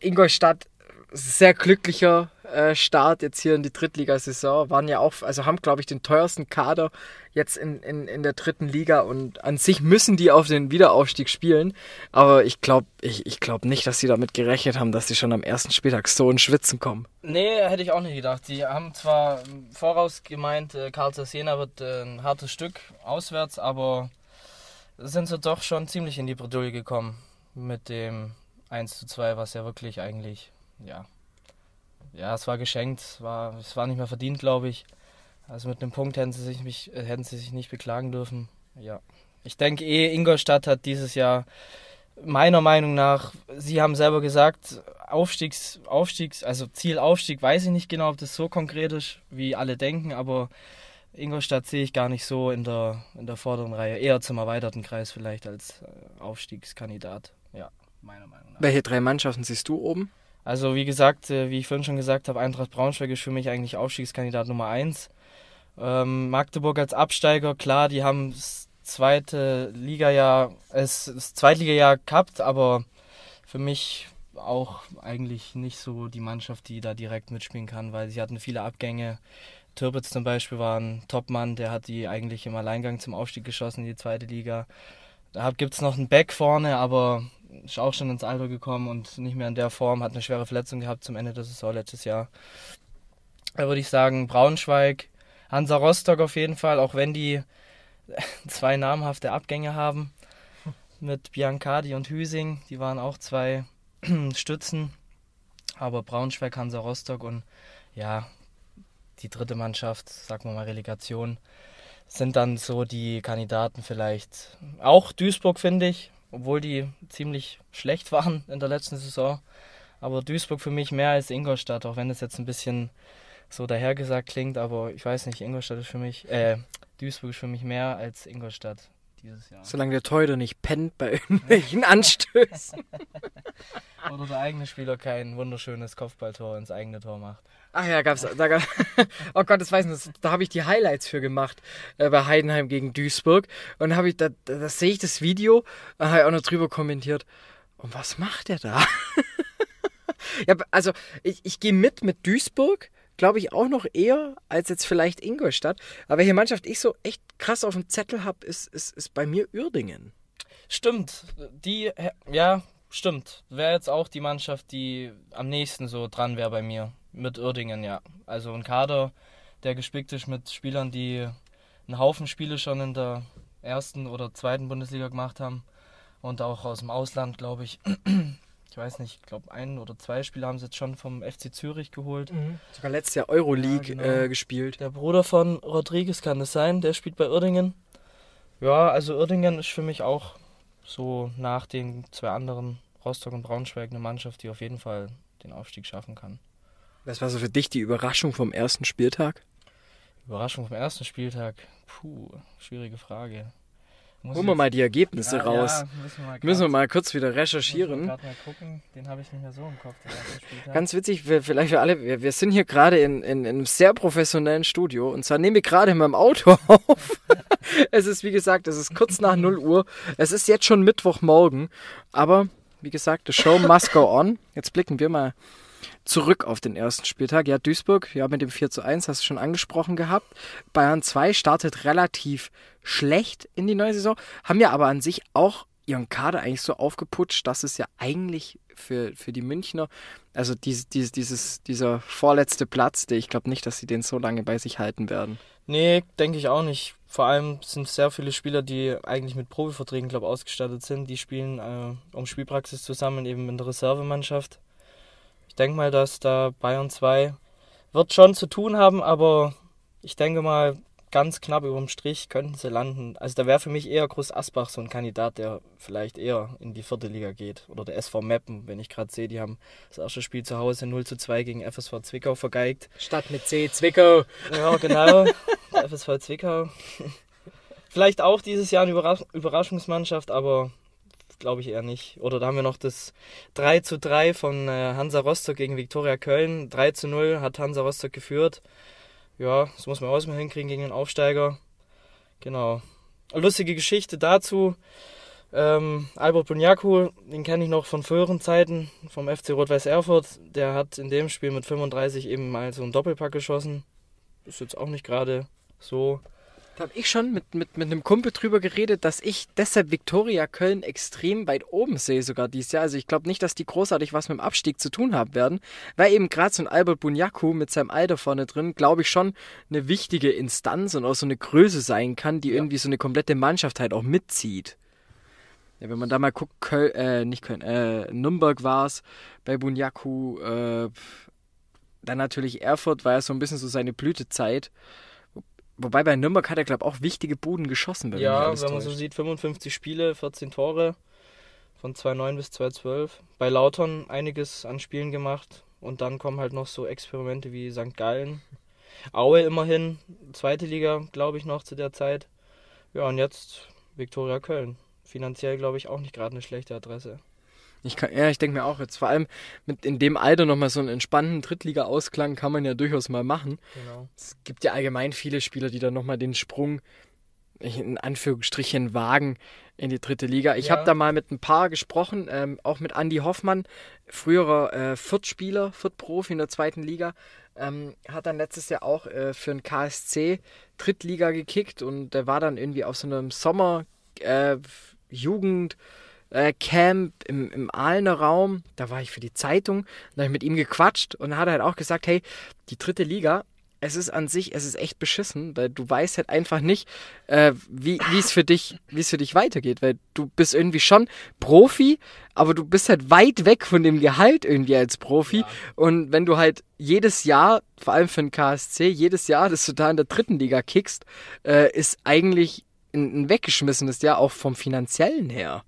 Ingolstadt sehr glücklicher äh, Start jetzt hier in die Drittligasaison. Waren ja auch, also haben, glaube ich, den teuersten Kader jetzt in, in, in der dritten Liga und an sich müssen die auf den Wiederaufstieg spielen. Aber ich glaube ich, ich glaub nicht, dass sie damit gerechnet haben, dass sie schon am ersten Spieltag so in Schwitzen kommen. Nee, hätte ich auch nicht gedacht. Die haben zwar im voraus gemeint, äh, Karl Jena wird äh, ein hartes Stück auswärts, aber sind sie doch schon ziemlich in die Bredouille gekommen mit dem 1 zu 2, was ja wirklich eigentlich, ja, ja, es war geschenkt, es war, es war nicht mehr verdient, glaube ich. Also mit einem Punkt hätten sie sich, mich, äh, hätten sie sich nicht beklagen dürfen. Ja. Ich denke eh, Ingolstadt hat dieses Jahr meiner Meinung nach, Sie haben selber gesagt, Aufstiegs, Aufstiegs, also Zielaufstieg, weiß ich nicht genau, ob das so konkret ist, wie alle denken, aber Ingolstadt sehe ich gar nicht so in der, in der vorderen Reihe. Eher zum erweiterten Kreis vielleicht als äh, Aufstiegskandidat. Ja, meiner Meinung nach. Welche drei Mannschaften siehst du oben? Also wie gesagt, äh, wie ich vorhin schon gesagt habe, Eintracht Braunschweig ist für mich eigentlich Aufstiegskandidat Nummer 1. Ähm, Magdeburg als Absteiger, klar, die haben das zweite Ligajahr, es das Zweitligajahr gehabt, aber für mich auch eigentlich nicht so die Mannschaft, die da direkt mitspielen kann, weil sie hatten viele Abgänge. Türbitz zum Beispiel war ein Topmann, der hat die eigentlich im Alleingang zum Aufstieg geschossen in die zweite Liga. Da gibt es noch einen Back vorne, aber ist auch schon ins Alter gekommen und nicht mehr in der Form, hat eine schwere Verletzung gehabt zum Ende der Saison letztes Jahr. Da würde ich sagen, Braunschweig, Hansa Rostock auf jeden Fall, auch wenn die *laughs* zwei namhafte Abgänge haben mit Biancardi und Hüsing, die waren auch zwei *clears throat* Stützen, aber Braunschweig, Hansa Rostock und ja, die dritte Mannschaft, sagen wir mal Relegation, sind dann so die Kandidaten vielleicht. Auch Duisburg, finde ich, obwohl die ziemlich schlecht *laughs* waren in der letzten Saison. Aber Duisburg für mich mehr als Ingolstadt, auch wenn das jetzt ein bisschen so dahergesagt klingt, aber ich weiß nicht, Ingolstadt ist für mich, äh, Duisburg ist für mich mehr als Ingolstadt dieses Jahr. Solange der Teude nicht pennt bei *laughs* irgendwelchen Anstößen. *laughs* Oder der eigene Spieler kein wunderschönes Kopfballtor ins eigene Tor macht. Ach ja, gab's, da gab, *laughs* oh Gott, das weiß ich nicht, da habe ich die Highlights für gemacht äh, bei Heidenheim gegen Duisburg. Und habe da, da, sehe ich das Video, da habe ich auch noch drüber kommentiert. Und was macht der da? ja, also ich, ich gehe mit mit Duisburg, glaube ich, auch noch eher als jetzt vielleicht Ingolstadt. Aber welche Mannschaft ich so echt krass auf dem Zettel habe, ist, ist, ist bei mir Uerdingen. Stimmt, die, ja, stimmt. Wäre jetzt auch die Mannschaft, die am nächsten so dran wäre bei mir. Mit Uerdingen, ja. Also ein Kader, der gespickt ist mit Spielern, die einen Haufen Spiele schon in der ersten oder zweiten Bundesliga gemacht haben. Und auch aus dem Ausland, glaube ich. *clears throat* ich weiß nicht, ich glaube, ein oder zwei Spieler haben sie jetzt schon vom FC Zürich geholt. Mhm. Sogar letztes Jahr Euroleague ja, genau. äh, gespielt. Der Bruder von Rodriguez kann das sein, der spielt bei Uerdingen. Ja, also Uerdingen ist für mich auch so nach den zwei anderen Rostock und Braunschweig eine Mannschaft, die auf jeden Fall den Aufstieg schaffen kann. Was war so für dich die Überraschung vom ersten Spieltag? Überraschung vom ersten Spieltag? Puh, schwierige Frage. Muss Holen wir mal die Ergebnisse ja, raus. Ja, müssen, wir müssen, wir mal kurz wieder recherchieren. Mal gucken. Den habe ich nicht mehr so im Kopf. Ganz witzig, wir, vielleicht für alle, wir, wir sind hier gerade in, in, in, einem sehr professionellen Studio und zwar nehme ich gerade in meinem Auto *laughs* auf. es ist, wie gesagt, es ist kurz nach 0 Uhr. Es ist jetzt schon Mittwochmorgen, aber wie gesagt, the show must go on. Jetzt blicken wir mal zurück auf den ersten Spieltag. Ja, Duisburg, ja, mit dem 4 zu 1 hast du schon angesprochen gehabt. Bayern 2 startet relativ schlecht in die neue Saison, haben ja aber an sich auch ihren Kader eigentlich so aufgeputscht, dass es ja eigentlich für, für die Münchner, also diese, diese, dieses, dieser vorletzte Platz, der ich glaube nicht, dass sie den so lange bei sich halten werden. Nee, denke ich auch nicht. Vor allem sind sehr viele Spieler, die eigentlich mit Probeverträgen, glaube ausgestattet sind. Die spielen äh, um Spielpraxis zu sammeln, eben in der Reservemannschaft denke mal, dass da Bayern 2 wird schon zu tun haben, aber ich denke mal, ganz knapp über dem Strich könnten sie landen. Also da wäre für mich eher Groß Asbach so ein Kandidat, der vielleicht eher in die vierte Liga geht. Oder der SV Meppen, wenn ich gerade sehe, die haben das erste Spiel zu Hause 0 zu 2 gegen FSV Zwickau vergeigt. Statt mit C, Zwickau. Ja, genau. FSV Zwickau. *laughs* vielleicht auch dieses Jahr eine Überraschungsmannschaft, aber glaube ich eher nicht. Oder da haben wir noch das 3 zu 3 von äh, Hansa Rostock gegen Viktoria Köln. 3 zu 0 hat Hansa Rostock geführt. Ja, das muss man auch mal hinkriegen gegen den Aufsteiger. Genau. Lustige Geschichte dazu. Ähm, Albert Bunyaku, den kenne ich noch von früheren Zeiten, vom FC Rot-Weiß Erfurt. Der hat in dem Spiel mit 35 eben mal so einen Doppelpack geschossen. Ist jetzt auch nicht gerade so da habe ich schon mit, mit, mit einem Kumpel drüber geredet, dass ich deshalb Viktoria Köln extrem weit oben sehe, sogar dieses Jahr. Also ich glaube nicht, dass die großartig was mit dem Abstieg zu tun haben werden, weil eben gerade so ein Albert Bunyaku mit seinem Alter vorne drin, glaube ich, schon eine wichtige Instanz und auch so eine Größe sein kann, die ja. irgendwie so eine komplette Mannschaft halt auch mitzieht. Ja, wenn man da mal guckt, Köln, äh, nicht Köln, äh, Nürnberg war es, bei Bunyaku, äh, dann natürlich Erfurt war ja so ein bisschen so seine Blütezeit. Wobei bei Nürnberg hat er, glaube ich, auch wichtige Buden geschossen. Wenn ja, wenn man so sieht, 55 Spiele, 14 Tore von 2,9 bis 2,12. Bei Lautern einiges an Spielen gemacht und dann kommen halt noch so Experimente wie St. Gallen. Aue immerhin, zweite Liga, glaube ich, noch zu der Zeit. Ja, und jetzt Viktoria Köln. Finanziell, glaube ich, auch nicht gerade eine schlechte Adresse. Ich kann, ja, ich denke mir auch jetzt, vor allem mit in dem Alter nochmal so einen entspannten Drittliga-Ausklang kann man ja durchaus mal machen. Genau. Es gibt ja allgemein viele Spieler, die dann nochmal den Sprung in Anführungsstrichen wagen in die dritte Liga. Ich ja. habe da mal mit ein paar gesprochen, ähm, auch mit Andy Hoffmann, früherer äh, Viertspieler, Viertprofi in der zweiten Liga, ähm, hat dann letztes Jahr auch äh, für den KSC Drittliga gekickt und der war dann irgendwie auf so einem Sommer äh, Jugend äh, Camp im, im Ahlener Raum. Da war ich für die Zeitung. Da habe ich mit ihm gequatscht und dann hat er halt auch gesagt, hey, die dritte Liga, es ist an sich, es ist echt beschissen, weil du weißt halt einfach nicht, äh, wie es für dich, wie es für dich weitergeht, weil du bist irgendwie schon Profi, aber du bist halt weit weg von dem Gehalt irgendwie als Profi ja. und wenn du halt jedes Jahr, vor allem für den KSC, jedes Jahr, dass du da in der dritten Liga kickst, äh, ist eigentlich ein, ein weggeschmissenes Jahr auch vom finanziellen her.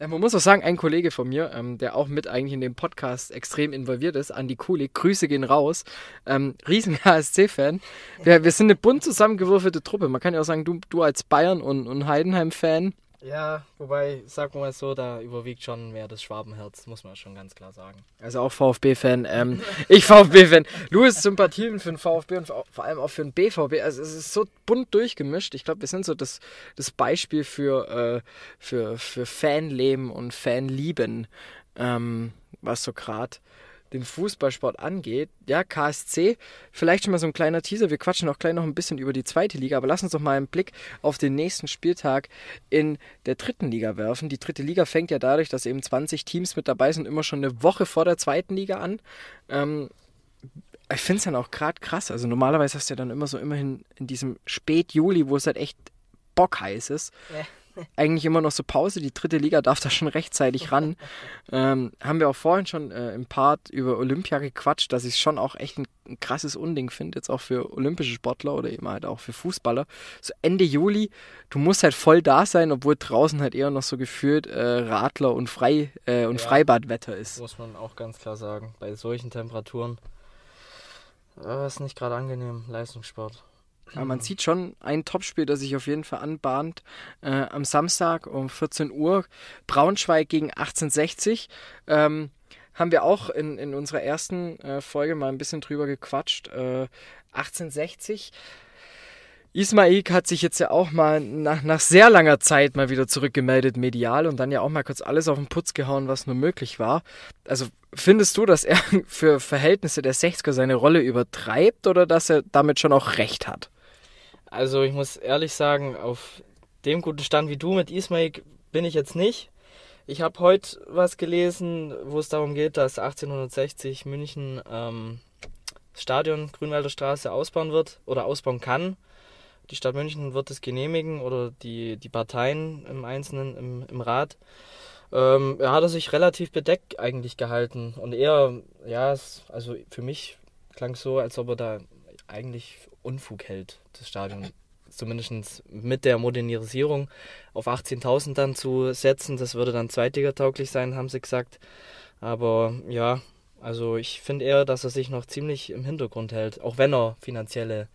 Äh, man muss auch sagen, ein Kollege von mir, ähm, der auch mit eigentlich in dem Podcast extrem involviert ist, Andi Kulik, Grüße gehen raus, ähm, riesen HSC-Fan. *laughs* Wir, wir, sind eine bunt zusammengewürfelte Truppe. Man kann ja auch sagen, du, du als Bayern- und, und Heidenheim-Fan, ja, wobei, sag mal so, da überwiegt schon mehr das Schwabenherz, muss man schon ganz klar sagen. Also auch VfB-Fan. Ähm, *laughs* ich VfB-Fan. Louis Sympathien für den VfB und vor allem auch für den BVB. Also es ist so bunt durchgemischt. Ich glaube, wir sind so das, das Beispiel für, äh, für, für Fanleben und Fanlieben, ähm, was so gerade den Fußballsport angeht. Ja, KSC, vielleicht schon mal so ein kleiner Teaser. Wir quatschen auch gleich noch ein bisschen über die zweite Liga, aber lass uns doch mal einen Blick auf den nächsten Spieltag in der dritten Liga werfen. Die dritte Liga fängt ja dadurch, dass eben 20 Teams mit dabei sind, immer schon eine Woche vor der zweiten Liga an. Ähm, ich finde es dann auch gerade krass. Also normalerweise hast du ja dann immer so immerhin in diesem Spätjuli, wo es halt echt bockheiß ist. Ja eigentlich immer noch so Pause. Die dritte Liga darf da schon rechtzeitig ran. Ähm, haben wir auch vorhin schon äh, im Part über Olympia gequatscht, dass ich es schon auch echt ein, ein krasses Unding finde, jetzt auch für olympische Sportler oder eben halt auch für Fußballer. So Ende Juli, du musst halt voll da sein, obwohl draußen halt eher noch so gefühlt äh, Radler und, Frei, äh, und ja, Freibadwetter ist. Muss man auch ganz klar sagen. Bei solchen Temperaturen äh, ist nicht gerade angenehm, Leistungssport. Aber man sieht schon ein Topspiel, das sich auf jeden Fall anbahnt. Äh, am Samstag um 14 Uhr Braunschweig gegen 1860. Ähm, haben wir auch in, in unserer ersten äh, Folge mal ein bisschen drüber gequatscht. Äh, 1860. Ismaik hat sich jetzt ja auch mal nach, nach sehr langer Zeit mal wieder zurückgemeldet medial und dann ja auch mal kurz alles auf den Putz gehauen, was nur möglich war. Also findest du, dass er *laughs* für Verhältnisse der 60er seine Rolle übertreibt oder dass er damit schon auch recht hat? also ich muss ehrlich sagen, auf dem guten Stand wie du mit Ismail bin ich jetzt nicht. Ich habe heute was gelesen, wo es darum geht, dass 1860 München ähm, Stadion Grünwalder Straße ausbauen wird oder ausbauen kann. Die Stadt München wird es genehmigen oder die, die Parteien im Einzelnen im, im Rat. Ähm, er hat sich relativ bedeckt eigentlich gehalten und eher, ja, es, also für mich klang es so, als ob er da eigentlich Unfug hält, das Stadion. Zumindest mit der Modernisierung auf 18.000 dann zu setzen, das würde dann zweitligatauglich sein, haben sie gesagt. Aber ja, also ich finde eher, dass er sich noch ziemlich im Hintergrund hält, auch wenn er finanzielle,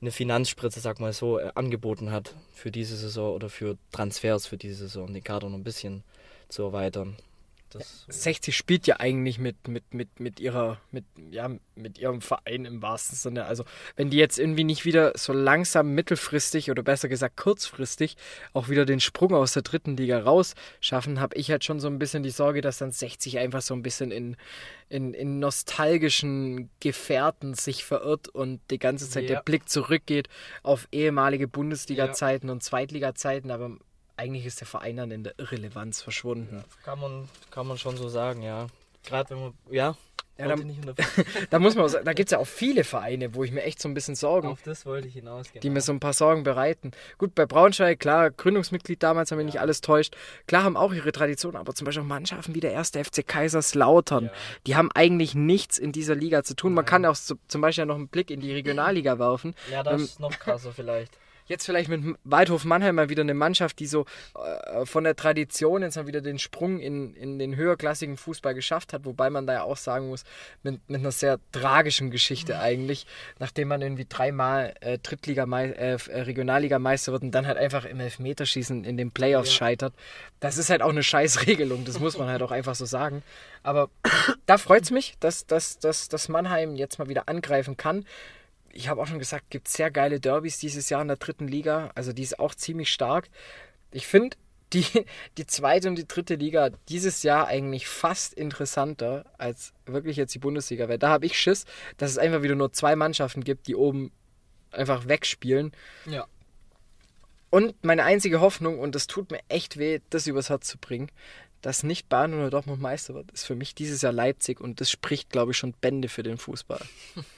eine Finanzspritze, sag mal so, äh, angeboten hat für diese Saison oder für Transfers für diese Saison, um den Kader noch ein bisschen zu erweitern. Das 60 spielt ja eigentlich mit, mit, mit, mit ihrer, mit, ja, mit ihrem Verein im wahrsten Sinne. Also wenn die jetzt irgendwie nicht wieder so langsam mittelfristig oder besser gesagt kurzfristig auch wieder den Sprung aus der dritten Liga raus schaffen, habe ich halt schon so ein bisschen die Sorge, dass dann 60 einfach so ein bisschen in, in, in nostalgischen Gefährten sich verirrt und die ganze Zeit ja. der Blick zurückgeht auf ehemalige Bundesliga-Zeiten ja. und Zweitliga-Zeiten, aber eigentlich ist der Verein dann in der Irrelevanz verschwunden. Ja, kann, man, kann man schon so sagen, ja. Gerade wenn man, ja. ja da, *laughs* da, muss man, da gibt es ja auch viele Vereine, wo ich mir echt so ein bisschen Sorgen. Auf das wollte ich hinaus, genau. Die mir so ein paar Sorgen bereiten. Gut, bei Braunschweig, klar, Gründungsmitglied damals, haben wir ja. nicht alles täuscht. Klar haben auch ihre Traditionen, aber zum Beispiel auch Mannschaften wie der erste FC Kaiserslautern, die haben eigentlich nichts in dieser Liga zu tun. Nein. Man kann auch zum Beispiel noch einen Blick in die Regionalliga werfen. Ja, das ähm, ist noch krasser vielleicht jetzt vielleicht mit Waldhof Mannheim mal wieder eine Mannschaft, die so äh, von der Tradition jetzt mal wieder den Sprung in, in den höherklassigen Fußball geschafft hat, wobei man da ja auch sagen muss, mit, mit einer sehr tragischen Geschichte mhm. eigentlich, nachdem man irgendwie dreimal äh, Drittliga, äh, äh Regionalligameister wird und dann halt einfach im Elfmeterschießen in den Playoffs ja. scheitert. Das ist halt auch eine Scheißregelung, das muss man halt auch *laughs* einfach so sagen. Aber da freut es mich, dass, dass, dass, dass Mannheim jetzt mal wieder angreifen kann ich habe auch schon gesagt, gibt sehr geile Derbys dieses Jahr in der dritten Liga. Also die ist auch ziemlich stark. Ich finde die, *laughs* die zweite und die dritte Liga dieses Jahr eigentlich fast interessanter als wirklich jetzt die Bundesliga. Weil da habe ich Schiss, dass es einfach wieder nur zwei Mannschaften gibt, die oben einfach wegspielen. Ja. Und meine einzige Hoffnung, und das tut mir echt weh, das übers Herz zu bringen, dass nicht Bayern oder Dortmund Meister wird, ist für mich dieses Jahr Leipzig und das spricht, glaube ich, schon Bände für den Fußball.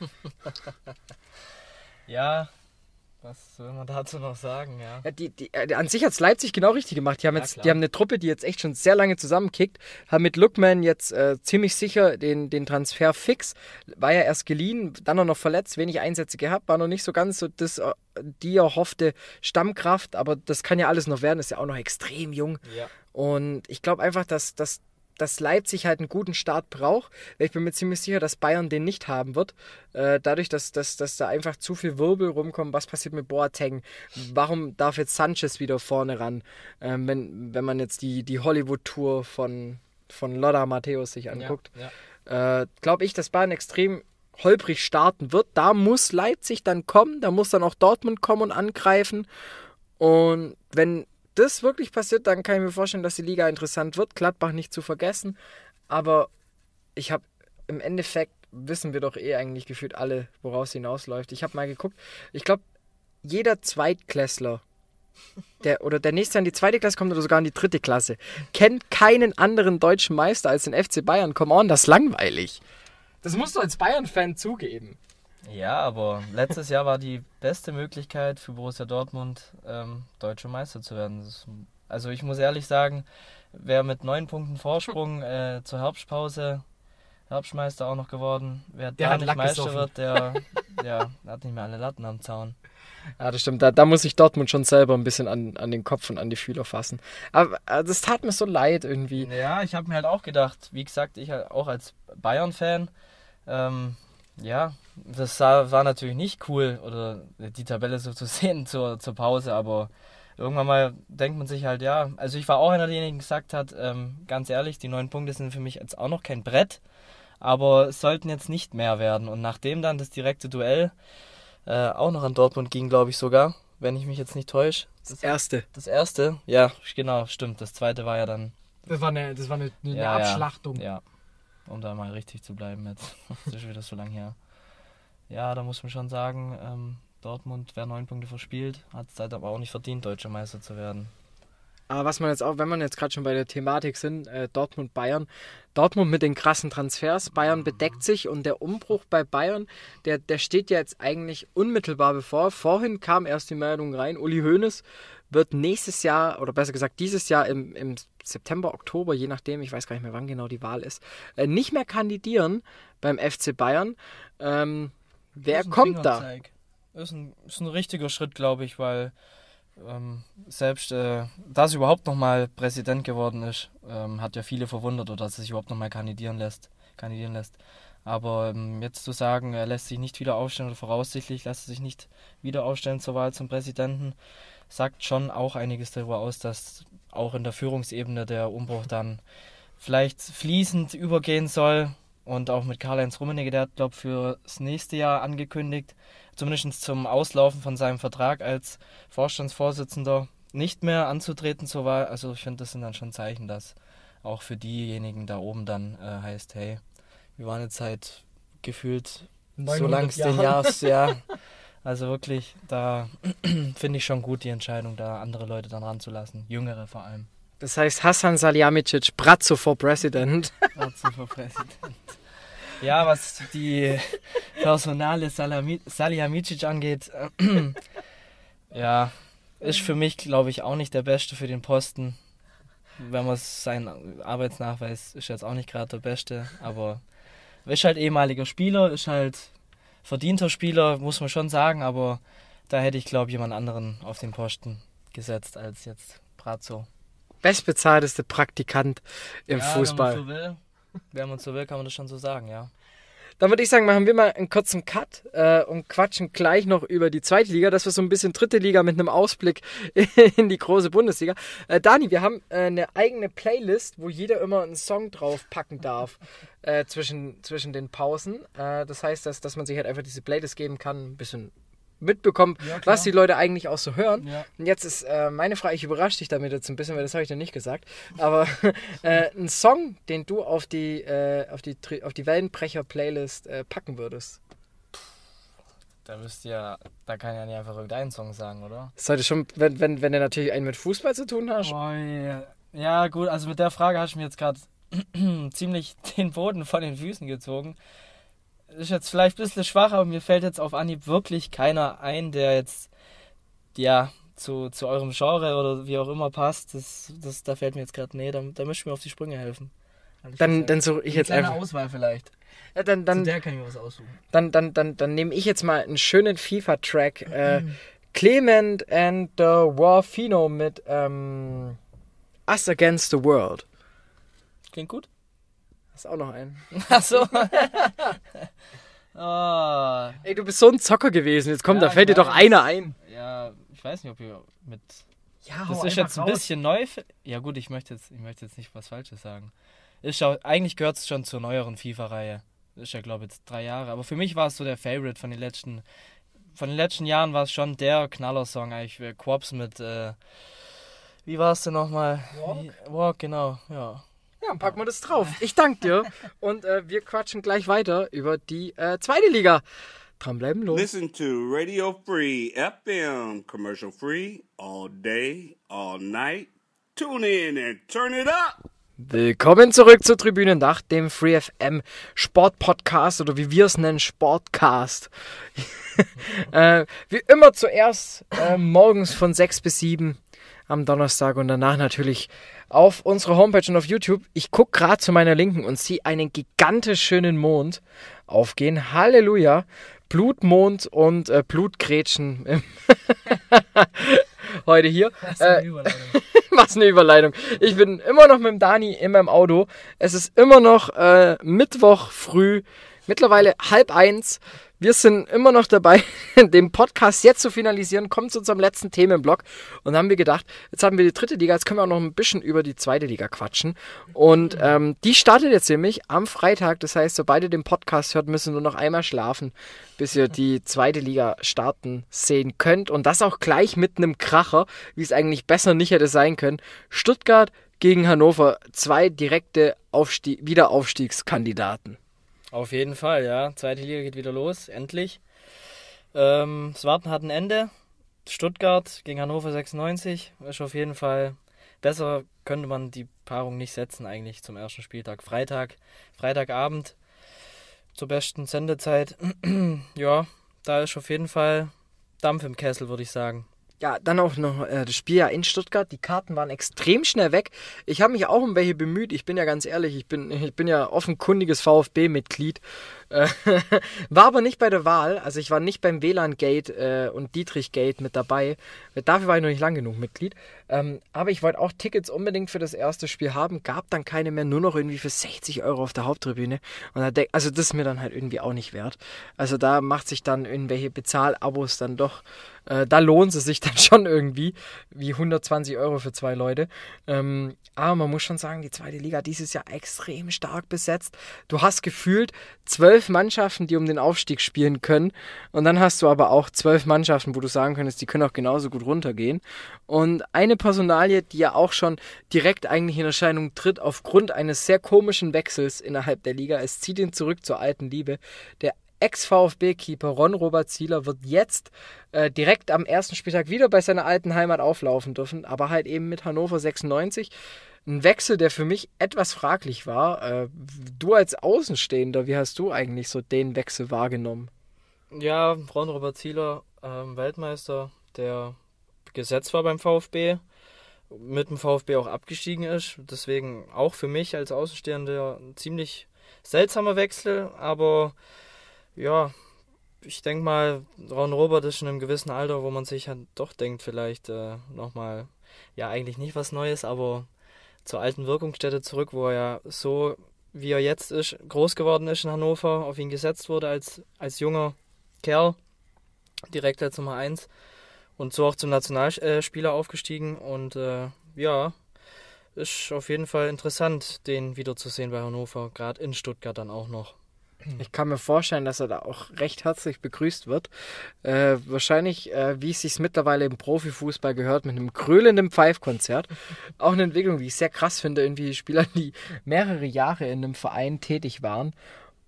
*laughs* ja, was soll man dazu noch sagen, ja? ja die, die, äh, an sich hat es Leipzig genau richtig gemacht. Die haben, ja, jetzt, die haben eine Truppe, die jetzt echt schon sehr lange zusammenkickt, haben mit Lookman jetzt äh, ziemlich sicher den, den Transfer fix. War ja erst geliehen, dann auch noch verletzt, wenig Einsätze gehabt, war noch nicht so ganz so das, äh, die erhoffte Stammkraft, aber das kann ja alles noch werden, ist ja auch noch extrem jung. Ja. Und ich glaube einfach, dass, dass, dass Leipzig halt einen guten Start braucht, weil ich bin mir ziemlich sicher, dass Bayern den nicht haben wird. Äh, dadurch, dass, dass, dass da einfach zu viel Wirbel rumkommt, was passiert mit Boateng? Warum darf jetzt Sanchez wieder vorne ran? Ähm, wenn, wenn man jetzt die, die Hollywood-Tour von, von Loda Matthäus sich anguckt, ja, ja. äh, glaube ich, dass Bayern extrem holprig starten wird. Da muss Leipzig dann kommen, da muss dann auch Dortmund kommen und angreifen. Und wenn das wirklich passiert, dann kann ich mir vorstellen, dass die Liga interessant wird. Gladbach nicht zu vergessen. Aber ich habe im Endeffekt wissen wir doch eh eigentlich gefühlt alle, woraus hinausläuft. Ich habe mal geguckt. Ich glaube, jeder Zweitklässler, der oder der nächste an die zweite Klasse kommt oder sogar in die dritte Klasse, kennt keinen anderen deutschen Meister als den FC Bayern. Come on, das ist langweilig. Das musst du als Bayern-Fan zugeben. Ja, aber letztes Jahr war die beste Möglichkeit für Borussia Dortmund, ähm, deutscher Meister zu werden. Ist, also ich muss ehrlich sagen, wäre mit neun Punkten Vorsprung äh, zur Herbstpause Herbstmeister auch noch geworden. Wer der da nicht Lack Meister wird, der, der hat nicht mehr alle Latten am Zaun. Ja, das stimmt. Da, da muss ich Dortmund schon selber ein bisschen an, an den Kopf und an die Fühler fassen. Aber äh, das tat mir so leid irgendwie. Ja, ich habe mir halt auch gedacht, wie gesagt, ich äh, auch als Bayern-Fan, ähm, ja, das war natürlich nicht cool, oder die Tabelle so *laughs* zu sehen zur, zur Pause, aber irgendwann mal denkt man sich halt, ja, also ich war auch einer derjenigen, der gesagt hat, ähm, ganz ehrlich, die neun Punkte sind für mich jetzt auch noch kein Brett, aber sollten jetzt nicht mehr werden. Und nachdem dann das direkte Duell äh, auch noch an Dortmund ging, glaube ich sogar, wenn ich mich jetzt nicht täusche. Das erste. Das erste, ja, genau, stimmt. Das zweite war ja dann. Das war eine, das war eine, eine ja, Abschlachtung. ja. ja um da mal richtig zu bleiben jetzt. *laughs* das ist wieder so lange her. Ja, da muss man schon sagen, ähm, Dortmund wäre neun Punkte verspielt, hat es halt aber auch nicht verdient, deutscher Meister zu werden. Aber was man jetzt auch, wenn man jetzt gerade schon bei der Thematik sind, äh, Dortmund, Bayern. Dortmund mit den krassen Transfers, Bayern bedeckt sich und der Umbruch bei Bayern, der, der steht ja jetzt eigentlich unmittelbar bevor. Vorhin kam erst die Meldung rein, Uli Hoeneß wird nächstes Jahr, oder besser gesagt dieses Jahr im, im September, Oktober, je nachdem, ich weiß gar nicht mehr, wann genau die Wahl ist, äh, nicht mehr kandidieren beim FC Bayern. Ähm, wer kommt da? Ist ein, ist ein, richtiger Schritt, glaube ich, weil ähm, selbst, äh, dass überhaupt nochmal Präsident geworden ist, ähm, hat ja viele verwundert, oder dass er sich überhaupt nochmal kandidieren lässt, kandidieren lässt. Aber ähm, jetzt zu sagen, er lässt sich nicht wieder aufstellen oder voraussichtlich lässt er sich nicht wieder aufstellen zur Wahl zum Präsidenten, sagt schon auch einiges darüber aus, dass auch in der Führungsebene der Umbruch dann vielleicht fließend übergehen soll. Und auch mit Karl-Heinz Rummenigge, der hat, glaube ich, für das nächste Jahr angekündigt, zumindest zum Auslaufen von seinem Vertrag als Vorstandsvorsitzender nicht mehr anzutreten zur Wahl. Also ich finde, das sind dann schon Zeichen, dass auch für diejenigen da oben dann äh, heißt, hey, wir waren jetzt halt gefühlt so lang es den Jahr ja, *laughs* Also wirklich, da *clears throat* finde ich schon gut die Entscheidung, da andere Leute dann ranzulassen. Jüngere vor allem. Das heißt Hassan Salihamidzic, Brazzo for President. Brazzo for President. Ja, was die *laughs* Personale Salami Salihamidzic angeht, *clears throat* ja, ist für mich, glaube ich, auch nicht der Beste für den Posten. Wenn man seinen Arbeitsnachweis ist jetzt auch nicht gerade der Beste, aber ist halt ehemaliger Spieler, ist halt verdienter Spieler, muss man schon sagen, aber da hätte ich, glaube ich, jemand anderen auf den Posten gesetzt als jetzt Brazzo. Bestbezahlteste Praktikant im ja, Fußball. Wenn man, so will, wenn man so will, kann man das schon so sagen, ja. Dann würde ich sagen, machen wir mal einen kurzen Cut äh, und quatschen gleich noch über die zweite Liga, dass wir so ein bisschen dritte Liga mit einem Ausblick *laughs* in die große Bundesliga. Äh, Dani, wir haben äh, eine eigene Playlist, wo jeder immer einen Song draufpacken darf äh, zwischen, zwischen den Pausen. Äh, das heißt, dass, dass man sich halt einfach diese Playlist geben kann, ein bisschen mitbekommt, ja, was die Leute eigentlich auch so hören. Ja. Und jetzt ist äh, meine Frage, ich überrasche dich damit jetzt ein bisschen, weil das habe ich dir nicht gesagt, aber *laughs* äh, ein Song, den du auf die, äh, auf die, auf die Wellenbrecher-Playlist äh, packen würdest. Da müsst ihr, da kann ja nicht einfach irgendeinen Song sagen, oder? sollte schon, wenn, wenn, wenn du natürlich einen mit Fußball zu tun hast. Oh, yeah. Ja, gut, also mit der Frage hast du mir jetzt gerade *clears throat* ziemlich den Boden von den Füßen gezogen. Ist jetzt vielleicht ein bisschen schwach, aber mir fällt jetzt auf Anhieb wirklich keiner ein, der jetzt, ja, zu, zu eurem Genre oder wie auch immer passt. Das, das, da fällt mir jetzt gerade, nee, da, da müsst ihr mir auf die Sprünge helfen. Also dann, dann suche ich jetzt einfach. Auswahl vielleicht. Ja, dann, dann, zu der kann ich mir was aussuchen. Dann, dann, dann, dann nehme ich jetzt mal einen schönen FIFA-Track. *clears throat* Äh, Clement and the Warfino mit ähm, Us Against the World klingt gut. Hast auch noch einen. *laughs* Ach so. oh. *laughs* Ey, du bist so ein Zocker gewesen. Jetzt kommt, ja, da fällt dir genau. doch einer ein. Ja, ich weiß nicht, ob ihr mit. Ja, das ist jetzt ein bisschen neu. Ja, gut, ich möchte jetzt, ich möchte jetzt nicht was Falsches sagen. Ist ja, eigentlich gehört es schon zur neueren FIFA-Reihe. Ist ja, glaube ich, jetzt drei Jahre. Aber für mich war es so der Favorite von den letzten. Von den letzten Jahren war es schon der Knaller-Song eigentlich. Quops mit. Äh, wie war es denn nochmal? Walk? Walk, genau, ja. Ja, dann packen wir das drauf. Ich danke dir. Und äh, wir quatschen gleich weiter über die äh, zweite Liga. Dranbleiben, los. Listen to Radio Free FM, commercial free, all day, all night. Tune in and turn it up. Willkommen zurück zur Tribüne nach dem Free FM Sport Podcast oder wie wir es nennen, Sportcast. *laughs* äh, wie immer zuerst äh, morgens von 6 bis 7 am Donnerstag und danach natürlich auf unserer Homepage und auf YouTube. Ich gucke gerade zu meiner Linken und sehe einen gigantisch schönen Mond aufgehen. Halleluja! Blutmond und äh, Blutgrätschen *laughs* heute hier. Was eine äh, Überleitung. *laughs* Was eine Überleitung. Ich bin immer noch mit dem Dani in meinem Auto. Es ist immer noch äh, Mittwoch früh. Mittlerweile halb eins. Wir sind immer noch dabei, *laughs* den Podcast jetzt zu finalisieren. Kommt zu unserem letzten Themenblock. Und haben wir gedacht, jetzt haben wir die dritte Liga, jetzt können wir auch noch ein bisschen über die zweite Liga quatschen. Und mhm. ähm, die startet jetzt nämlich am Freitag. Das heißt, sobald ihr den Podcast hört, müssen wir nur noch einmal schlafen, bis ihr die zweite Liga starten sehen könnt. Und das auch gleich mit einem Kracher, wie es eigentlich besser nicht hätte sein können. Stuttgart gegen Hannover, zwei direkte Aufstie Wiederaufstiegskandidaten. Auf jeden Fall, ja. Zweite Liga geht wieder los, endlich. Ähm, das Warten hat ein Ende. Stuttgart gegen Hannover 96 ist auf jeden Fall besser, könnte man die Paarung nicht setzen eigentlich zum ersten Spieltag. Freitag, Freitagabend zur besten Sendezeit. *clears throat* ja, da ist auf jeden Fall Dampf im Kessel, würde ich sagen. Ja, dann auch noch äh, das Spiel ja in Stuttgart. Die Karten waren extrem schnell weg. Ich habe mich auch um welche bemüht. Ich bin ja ganz ehrlich, ich bin, ich bin ja offenkundiges VfB-Mitglied. Äh, *laughs* war aber nicht bei der Wahl. Also ich war nicht beim WLAN-Gate äh, und Dietrich-Gate mit dabei. Äh, dafür war ich noch nicht lang genug Mitglied. Ähm, aber ich wollte auch Tickets unbedingt für das erste Spiel haben. Gab dann keine mehr, nur noch irgendwie für 60 Euro auf der Haupttribüne. Und da denk, also das ist mir dann halt irgendwie auch nicht wert. Also da macht sich dann irgendwelche Bezahlabos dann doch äh, da lohnt es sich dann *laughs* schon irgendwie, wie 120 Euro für zwei Leute. Ähm, aber man muss schon sagen, die zweite Liga dieses Jahr extrem stark besetzt. Du hast gefühlt zwölf Mannschaften, die um den Aufstieg spielen können. Und dann hast du aber auch zwölf Mannschaften, wo du sagen könntest, die können auch genauso gut runtergehen. Und eine Personalie, die ja auch schon direkt eigentlich in Erscheinung tritt, aufgrund eines sehr komischen Wechsels innerhalb der Liga, es zieht ihn zurück zur alten Liebe, der Ex-VfB-Keeper Ron Robert Zieler wird jetzt äh, direkt am ersten Spieltag wieder bei seiner alten Heimat auflaufen dürfen, aber halt eben mit Hannover 96. Ein Wechsel, der für mich etwas fraglich war. Äh, du als Außenstehender, wie hast du eigentlich so den Wechsel wahrgenommen? Ja, Ron Robert Zieler, ähm, Weltmeister, der gesetzt war beim VfB, mit dem VfB auch abgestiegen ist. Deswegen auch für mich als Außenstehender ein ziemlich seltsamer Wechsel, aber ja, ich denke mal, Ron Robert ist schon im gewissen Alter, wo man sich halt doch denkt, vielleicht äh, nochmal, ja, eigentlich nicht was Neues, aber zur alten Wirkungsstätte zurück, wo er ja so, wie er jetzt ist, groß geworden ist in Hannover, auf ihn gesetzt wurde als, als junger Kerl, direkt als Nummer 1 und so auch zum Nationalspieler äh, aufgestiegen und äh, ja, ist auf jeden Fall interessant, den wiederzusehen bei Hannover, gerade in Stuttgart dann auch noch. Hm. Ich kann mir vorstellen, dass er da auch recht herzlich begrüßt wird. Äh, wahrscheinlich, äh, wie es sich mittlerweile im Profifußball gehört, mit einem krölenden Pfeifkonzert. *laughs* Auch eine Entwicklung, die ich sehr krass finde, irgendwie Spieler, die mehrere Jahre in einem Verein tätig waren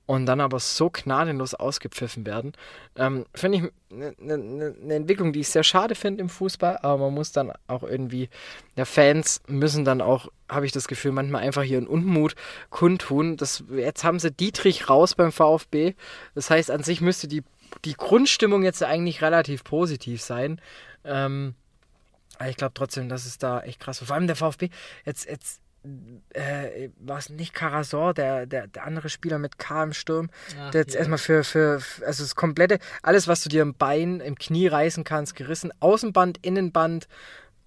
und dann aber so gnadenlos ausgepfiffen werden. Ähm, finde ich eine ne, ne, ne Entwicklung, die ich sehr schade finde im Fußball, aber man muss dann auch irgendwie, ja, Fans müssen dann auch, habe ich das Gefühl, manchmal einfach hier einen Unmut kundtun. Das, jetzt haben sie Dietrich raus beim VfB. Das heißt, an sich müsste die, die Grundstimmung jetzt eigentlich relativ positiv sein. Ähm, ich glaube trotzdem, das ist da echt krass. Vor allem der VfB, jetzt, jetzt äh, war es nicht Karasor, der, der, der andere Spieler mit K im Sturm, Ach, der jetzt ja. erstmal für, für, also das komplette, alles, was du dir im Bein, im Knie reißen kannst, gerissen. Außenband, Innenband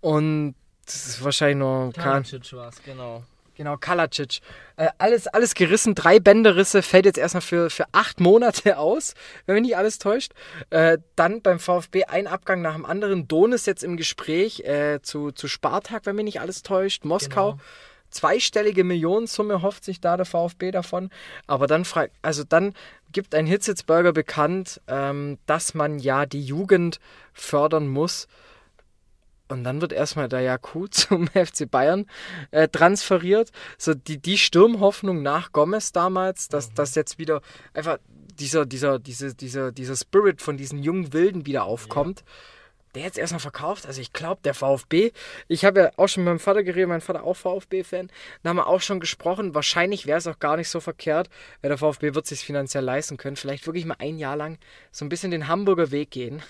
und das ist wahrscheinlich nur. Kalacic war es, genau. Genau, Kalacic. Äh, alles, alles gerissen, drei Bänderisse, fällt jetzt erstmal für, für acht Monate *laughs* aus, wenn mich nicht alles täuscht. Äh, dann beim VfB ein Abgang nach dem anderen. Don ist jetzt im Gespräch äh, zu, zu Spartak, wenn mich nicht alles täuscht, Moskau. Genau zweistellige Millionensumme hofft sich da der VfB davon. Aber dann fragt, also dann gibt ein Hitzitzburger bekannt, ähm, dass man ja die Jugend fördern muss. Und dann wird erstmal der Jaku *laughs* zum FC Bayern äh, transferiert. So die, die Sturmhoffnung nach Gomez damals, dass mhm. das jetzt wieder einfach dieser, dieser, diese, dieser, dieser Spirit von diesen jungen Wilden wieder aufkommt. Ja der jetzt erstmal verkauft. Also ich glaube, der VfB, ich habe ja auch schon mit meinem Vater geredet, mein Vater auch VfB-Fan, da haben wir auch schon gesprochen, wahrscheinlich wäre es auch gar nicht so verkehrt, weil der VfB wird sich finanziell leisten können, vielleicht wirklich mal ein Jahr lang so ein bisschen den Hamburger Weg gehen.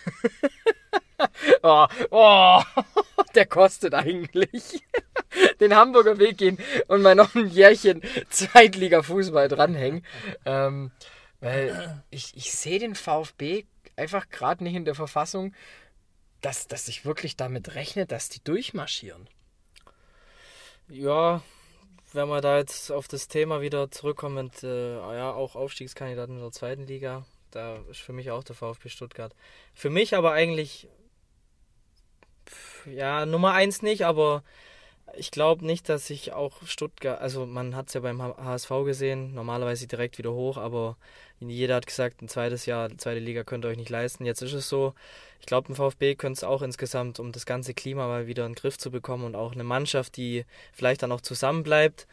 *laughs* oh, oh, *laughs* der kostet eigentlich. *laughs* den Hamburger Weg gehen und mal noch ein Jährchen Zweitliga-Fußball dranhängen. Ähm, weil ich, ich sehe den VfB einfach gerade nicht in der Verfassung, dass, dass ich wirklich damit rechne, dass die durchmarschieren. Ja, wenn wir da jetzt auf das Thema wieder zurückkommen, und, äh, ja, auch Aufstiegskandidaten in der zweiten Liga, da ist für mich auch der VfB Stuttgart. Für mich aber eigentlich, ja, Nummer eins nicht, aber ich glaube nicht, dass ich auch Stuttgart, also man hat es ja beim HSV gesehen, normalerweise direkt wieder hoch, aber jeder hat gesagt, ein zweites Jahr, zweite Liga könnt ihr euch nicht leisten. Jetzt ist es so. Ich glaube, im VfB könnte es auch insgesamt, um das ganze Klima mal wieder in den Griff zu bekommen und auch eine Mannschaft, die vielleicht dann auch zusammenbleibt,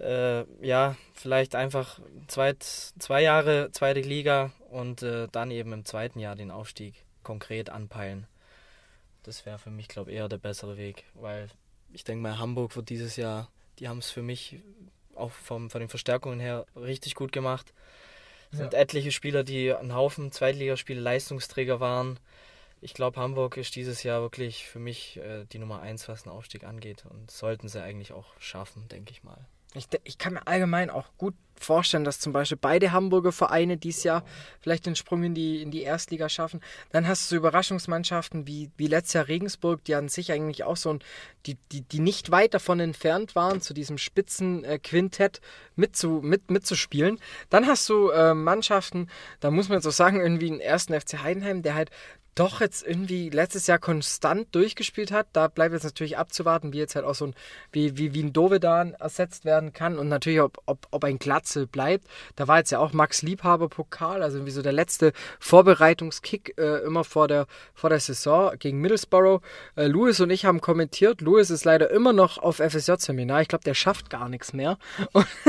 äh, ja, vielleicht einfach zweit, zwei Jahre zweite Liga und äh, dann eben im zweiten Jahr den Aufstieg konkret anpeilen. Das wäre für mich, glaube ich, eher der bessere Weg, weil ich denke mal, Hamburg wird dieses Jahr, die haben es für mich auch vom, von den Verstärkungen her richtig gut gemacht sind ja. etliche Spieler, die einen Haufen Zweitligaspiele Leistungsträger waren. Ich glaube, Hamburg ist dieses Jahr wirklich für mich äh, die Nummer eins, was den Aufstieg angeht. Und sollten sie eigentlich auch schaffen, denke ich mal. Ich, ich kann mir allgemein auch gut vorstellen, dass zum Beispiel beide Hamburger Vereine dieses Jahr vielleicht den Sprung in die, in die Erstliga schaffen. Dann hast du so Überraschungsmannschaften wie, wie letztes Jahr Regensburg, die an sich eigentlich auch so ein, die, die, die nicht weit davon entfernt waren, zu diesem Spitzenquintett äh, mit zu, mit, mitzuspielen. Dann hast du äh, Mannschaften, da muss man so sagen, irgendwie den ersten FC Heidenheim, der halt doch jetzt irgendwie letztes Jahr konstant durchgespielt hat. Da bleibt jetzt natürlich abzuwarten, wie jetzt halt auch so ein, wie, wie, wie ein Dovedan ersetzt werden kann und natürlich, ob, ob, ob ein Glatzel bleibt. Da war jetzt ja auch Max Liebhaber Pokal, also irgendwie so der letzte Vorbereitungskick äh, immer vor der, vor der Saison gegen Middlesbrough. Äh, Louis und ich haben kommentiert, Louis ist leider immer noch auf FSJ-Seminar. Ich glaube, der schafft gar nichts mehr.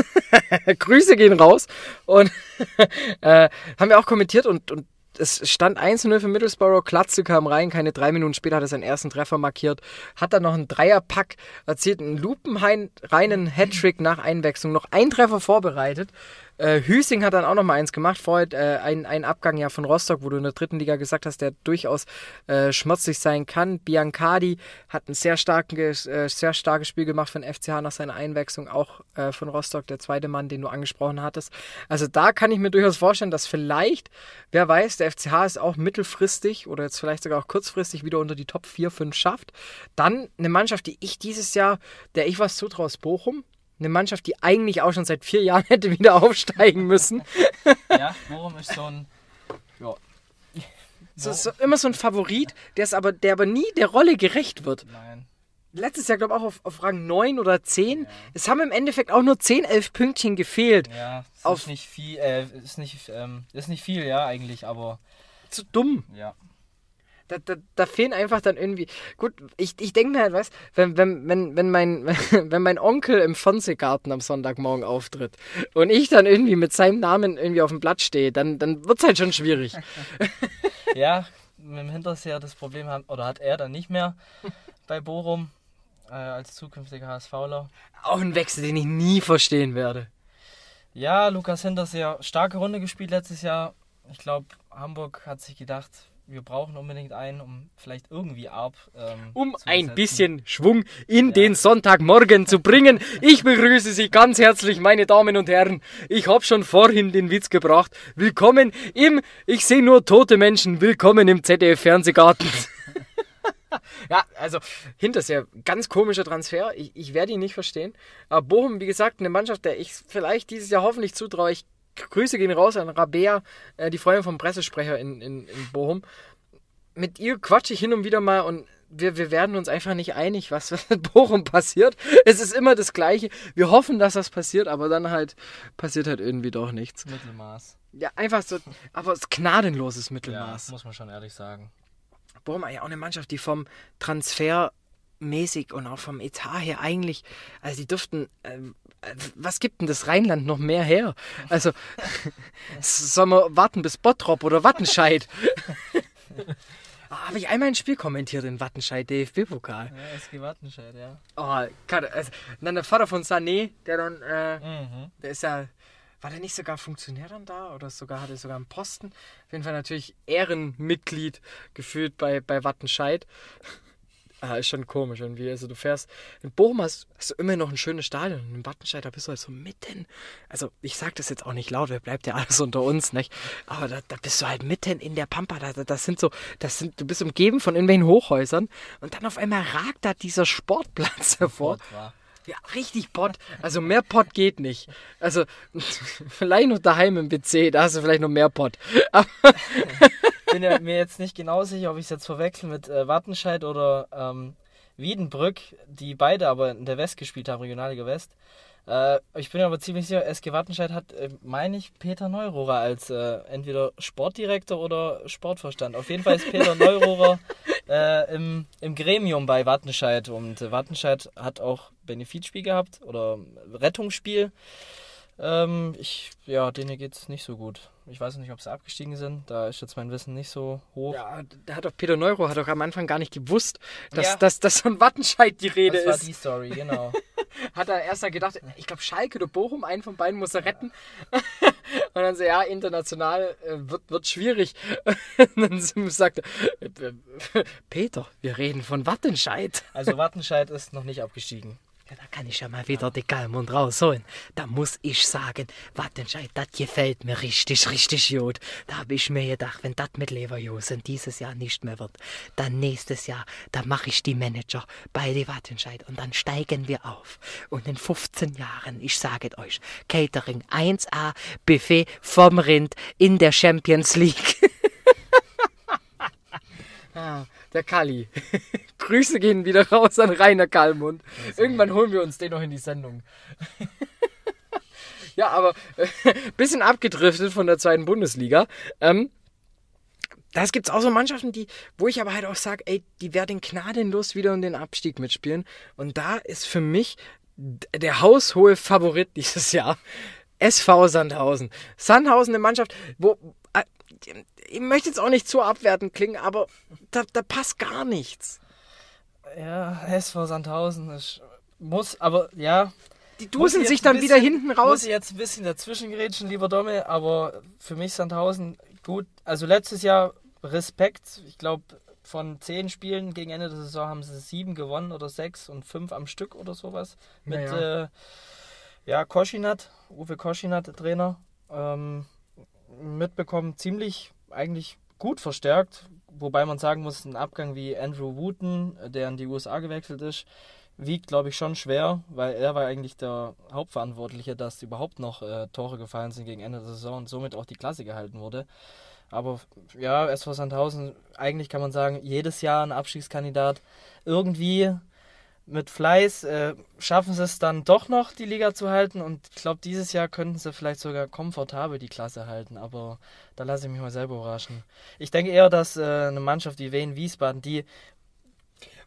*laughs* Grüße gehen raus. Und *laughs* äh, haben wir auch kommentiert und, und es stand 1-0 für Middlesbrough, Klatze kam rein, keine drei Minuten später hat er seinen ersten Treffer markiert, hat dann noch einen Dreierpack erzielt, einen lupenreinen Hattrick nach Einwechslung, noch einen Treffer vorbereitet. Äh, Hüsing hat dann auch noch mal eins gemacht, vorher äh, ein, ein Abgang ja von Rostock, wo du in der dritten Liga gesagt hast, der durchaus äh, schmutzig sein kann. Biancardi hat ein sehr, starken, äh, sehr starkes Spiel gemacht von FCH nach seiner Einwechslung, auch äh, von Rostock, der zweite Mann, den du angesprochen hattest. Also da kann ich mir durchaus vorstellen, dass vielleicht, wer weiß, der FCH ist auch mittelfristig oder jetzt vielleicht sogar auch kurzfristig wieder unter die Top 4, 5 schafft. Dann eine Mannschaft, die ich dieses Jahr, der ich was zutraue aus Bochum, eine Mannschaft, die eigentlich auch schon seit vier Jahren *laughs* hätte wieder aufsteigen müssen. *laughs* ja, Bochum ist so ein. Ja. So, so, immer so ein Favorit, der, ist aber, der aber nie der Rolle gerecht wird. Nein. Letztes Jahr, glaube ich, auch auf, auf Rang 9 oder 10. Ja. Es haben im Endeffekt auch nur 10, 11 Pünktchen gefehlt. Ja, ist nicht viel, äh, ist, nicht, ähm, ist nicht viel, ja, eigentlich, aber. Zu dumm. Ja. Da, da, da, fehlen einfach dann irgendwie. Gut, ich, ich denke mir halt, was, wenn, wenn, wenn, wenn, mein, *laughs* wenn mein Onkel im Fonsegarten am Sonntagmorgen auftritt und ich dann irgendwie mit seinem Namen irgendwie auf dem Blatt stehe, dann, dann wird es halt schon schwierig. *laughs* ja, mit dem Hinterseher das Problem haben, oder hat er dann nicht mehr *laughs* bei Bochum äh, als zukünftiger HSVler. Auch ein Wechsel, den ich nie verstehen werde. Ja, Lukas Hinterseher, starke Runde gespielt letztes Jahr. Ich glaube, Hamburg hat sich gedacht, wir brauchen unbedingt einen, um vielleicht irgendwie ab. Ähm, um ein bisschen Schwung in ja. den Sonntagmorgen zu bringen. Ich begrüße Sie ganz herzlich, meine Damen und Herren. Ich habe schon vorhin den Witz gebracht. Willkommen im, ich sehe nur tote Menschen, willkommen im ZDF-Fernsehgarten. *laughs* ja, also Hinterseher, ganz komischer Transfer. Ich, ich werde ihn nicht verstehen. Aber äh, Bochum, wie gesagt, eine Mannschaft, der ich vielleicht dieses Jahr hoffentlich zutraue. Ich Grüße gehen raus an Rabea, äh, die Freundin vom Pressesprecher in, in, in Bochum. Mit ihr quatsche ich hin und wieder mal und wir, wir werden uns einfach nicht einig, was mit Bochum passiert. Es ist immer das Gleiche. Wir hoffen, dass das passiert, aber dann halt passiert halt irgendwie doch nichts. Mittelmaß. Ja, einfach so, aber es ist gnadenloses Mittelmaß. Ja, muss man schon ehrlich sagen. Bochum eigentlich auch eine Mannschaft, die vom Transfer mäßig und auch vom Etat her eigentlich, also die dürften, ähm, was gibt denn das Rheinland noch mehr her? Also *laughs* sollen wir warten bis Bottrop oder Wattenscheid? Ah, Habe ich einmal ein Spiel kommentiert in Wattenscheid, DFB-Pokal. Ja, SG Wattenscheid, ja. Oh, kann, also, dann der Vater von Sané, der dann, äh, mhm. der ist ja, war der nicht sogar Funktionär dann da oder sogar hatte sogar einen Posten? Auf jeden Fall natürlich Ehrenmitglied gefühlt bei, bei Wattenscheid. Ja, ah, ist schon komisch irgendwie. Also du fährst in Bochum hast, hast du immer noch ein schönes Stadion. In Wattenscheid, da bist du halt so mitten. Also ich sag das jetzt auch nicht laut, wer bleibt ja alles unter uns, nicht? Aber da, da bist du halt mitten in der Pampa. Da, das sind so, das sind, du bist umgeben von irgendwelchen Hochhäusern und dann auf einmal ragt da dieser Sportplatz hervor. Ja, richtig Pott. Also mehr Pott geht nicht. Also *laughs* vielleicht noch daheim im PC, da hast du vielleicht noch mehr Pott. Aber *laughs* bin ja mir jetzt nicht genau sicher, ob ich es jetzt verwechsel mit äh, Wattenscheid oder ähm, Wiedenbrück, die beide aber in der West gespielt haben, Regionalliga West. Äh, ich bin aber ziemlich sicher, SG Wattenscheid hat, äh, meine ich, Peter Neurohrer als äh, entweder Sportdirektor oder Sportverstand. Auf jeden Fall ist Peter *laughs* Neurohrer äh, im, im Gremium bei Wattenscheid und äh, Wattenscheid hat auch Benefizspiel gehabt oder ähm, Rettungsspiel. Ähm, ich, ja, denen geht es nicht so gut. Ich weiß nicht, ob sie abgestiegen sind. Da ist jetzt mein Wissen nicht so hoch. Ja, da hat doch Peter Neuro hat auch am Anfang gar nicht gewusst, dass, ja. dass, dass von Wattenscheid die Rede ist. Das war ist. die Story, genau. *laughs* hat er erst mal gedacht, ich glaube Schalke oder Bochum, einen von beiden muss er retten. Ja. *laughs* Und dann so, ja, international äh, wird, wird schwierig. *laughs* Und dann sagt er, äh, Peter, wir reden von Wattenscheid. Also Wattenscheid ist noch nicht abgestiegen. Ja, da kann ich ja mal wieder die Kalmund rausholen. Da muss ich sagen, Wattenscheid, das gefällt mir richtig, richtig gut. Da habe ich mir gedacht, wenn das mit Leverjosen dieses Jahr nicht mehr wird, dann nächstes Jahr, da mache ich die Manager bei die Wattenscheid und dann steigen wir auf. Und in 15 Jahren, ich sage euch, Catering 1A, Buffet vom Rind in der Champions League. ah. *laughs* Der Kalli. *laughs* Grüße gehen wieder raus an Rainer Kalmund. Also, Irgendwann holen wir uns den noch in die Sendung. *laughs* ja, aber äh, *laughs* bisschen abgedriftet von der zweiten Bundesliga. Ähm, das gibt es auch so Mannschaften, die, wo ich aber halt auch sage, ey, die werden gnadenlos wieder um den Abstieg mitspielen. Und da ist für mich der haushohe Favorit dieses Jahr SV Sandhausen. Sandhausen, eine Mannschaft, wo, ich möchte jetzt auch nicht zu abwertend klingen, aber da, da passt gar nichts. Ja, SV Sandhausen ist, muss, aber ja. Die dusen sich dann bisschen, wieder hinten raus. Muss ich jetzt ein bisschen dazwischen grätschen, lieber Domme, aber für mich Sandhausen gut. Also letztes Jahr Respekt. Ich glaube, von zehn Spielen gegen Ende der Saison haben sie sieben gewonnen oder sechs und fünf am Stück oder sowas. Mit naja. äh, ja, Koshinat, Uwe Koshinat, Trainer. Ähm, mitbekommen, ziemlich eigentlich gut verstärkt. Wobei man sagen muss, ein Abgang wie Andrew Wooten, der in die USA gewechselt ist, wiegt, glaube ich, schon schwer, weil er war eigentlich der Hauptverantwortliche, dass überhaupt noch äh, Tore gefallen sind gegen Ende der Saison und somit auch die Klasse gehalten wurde. Aber ja, SV Sandhausen, eigentlich kann man sagen, jedes Jahr ein Abstiegskandidat. Irgendwie mit Fleiß äh, schaffen sie es dann doch noch, die Liga zu halten. Und ich glaube, dieses Jahr könnten sie vielleicht sogar komfortabel die Klasse halten. Aber da lasse ich mich mal selber überraschen. Ich denke eher, dass äh, eine Mannschaft wie Wien Wiesbaden, die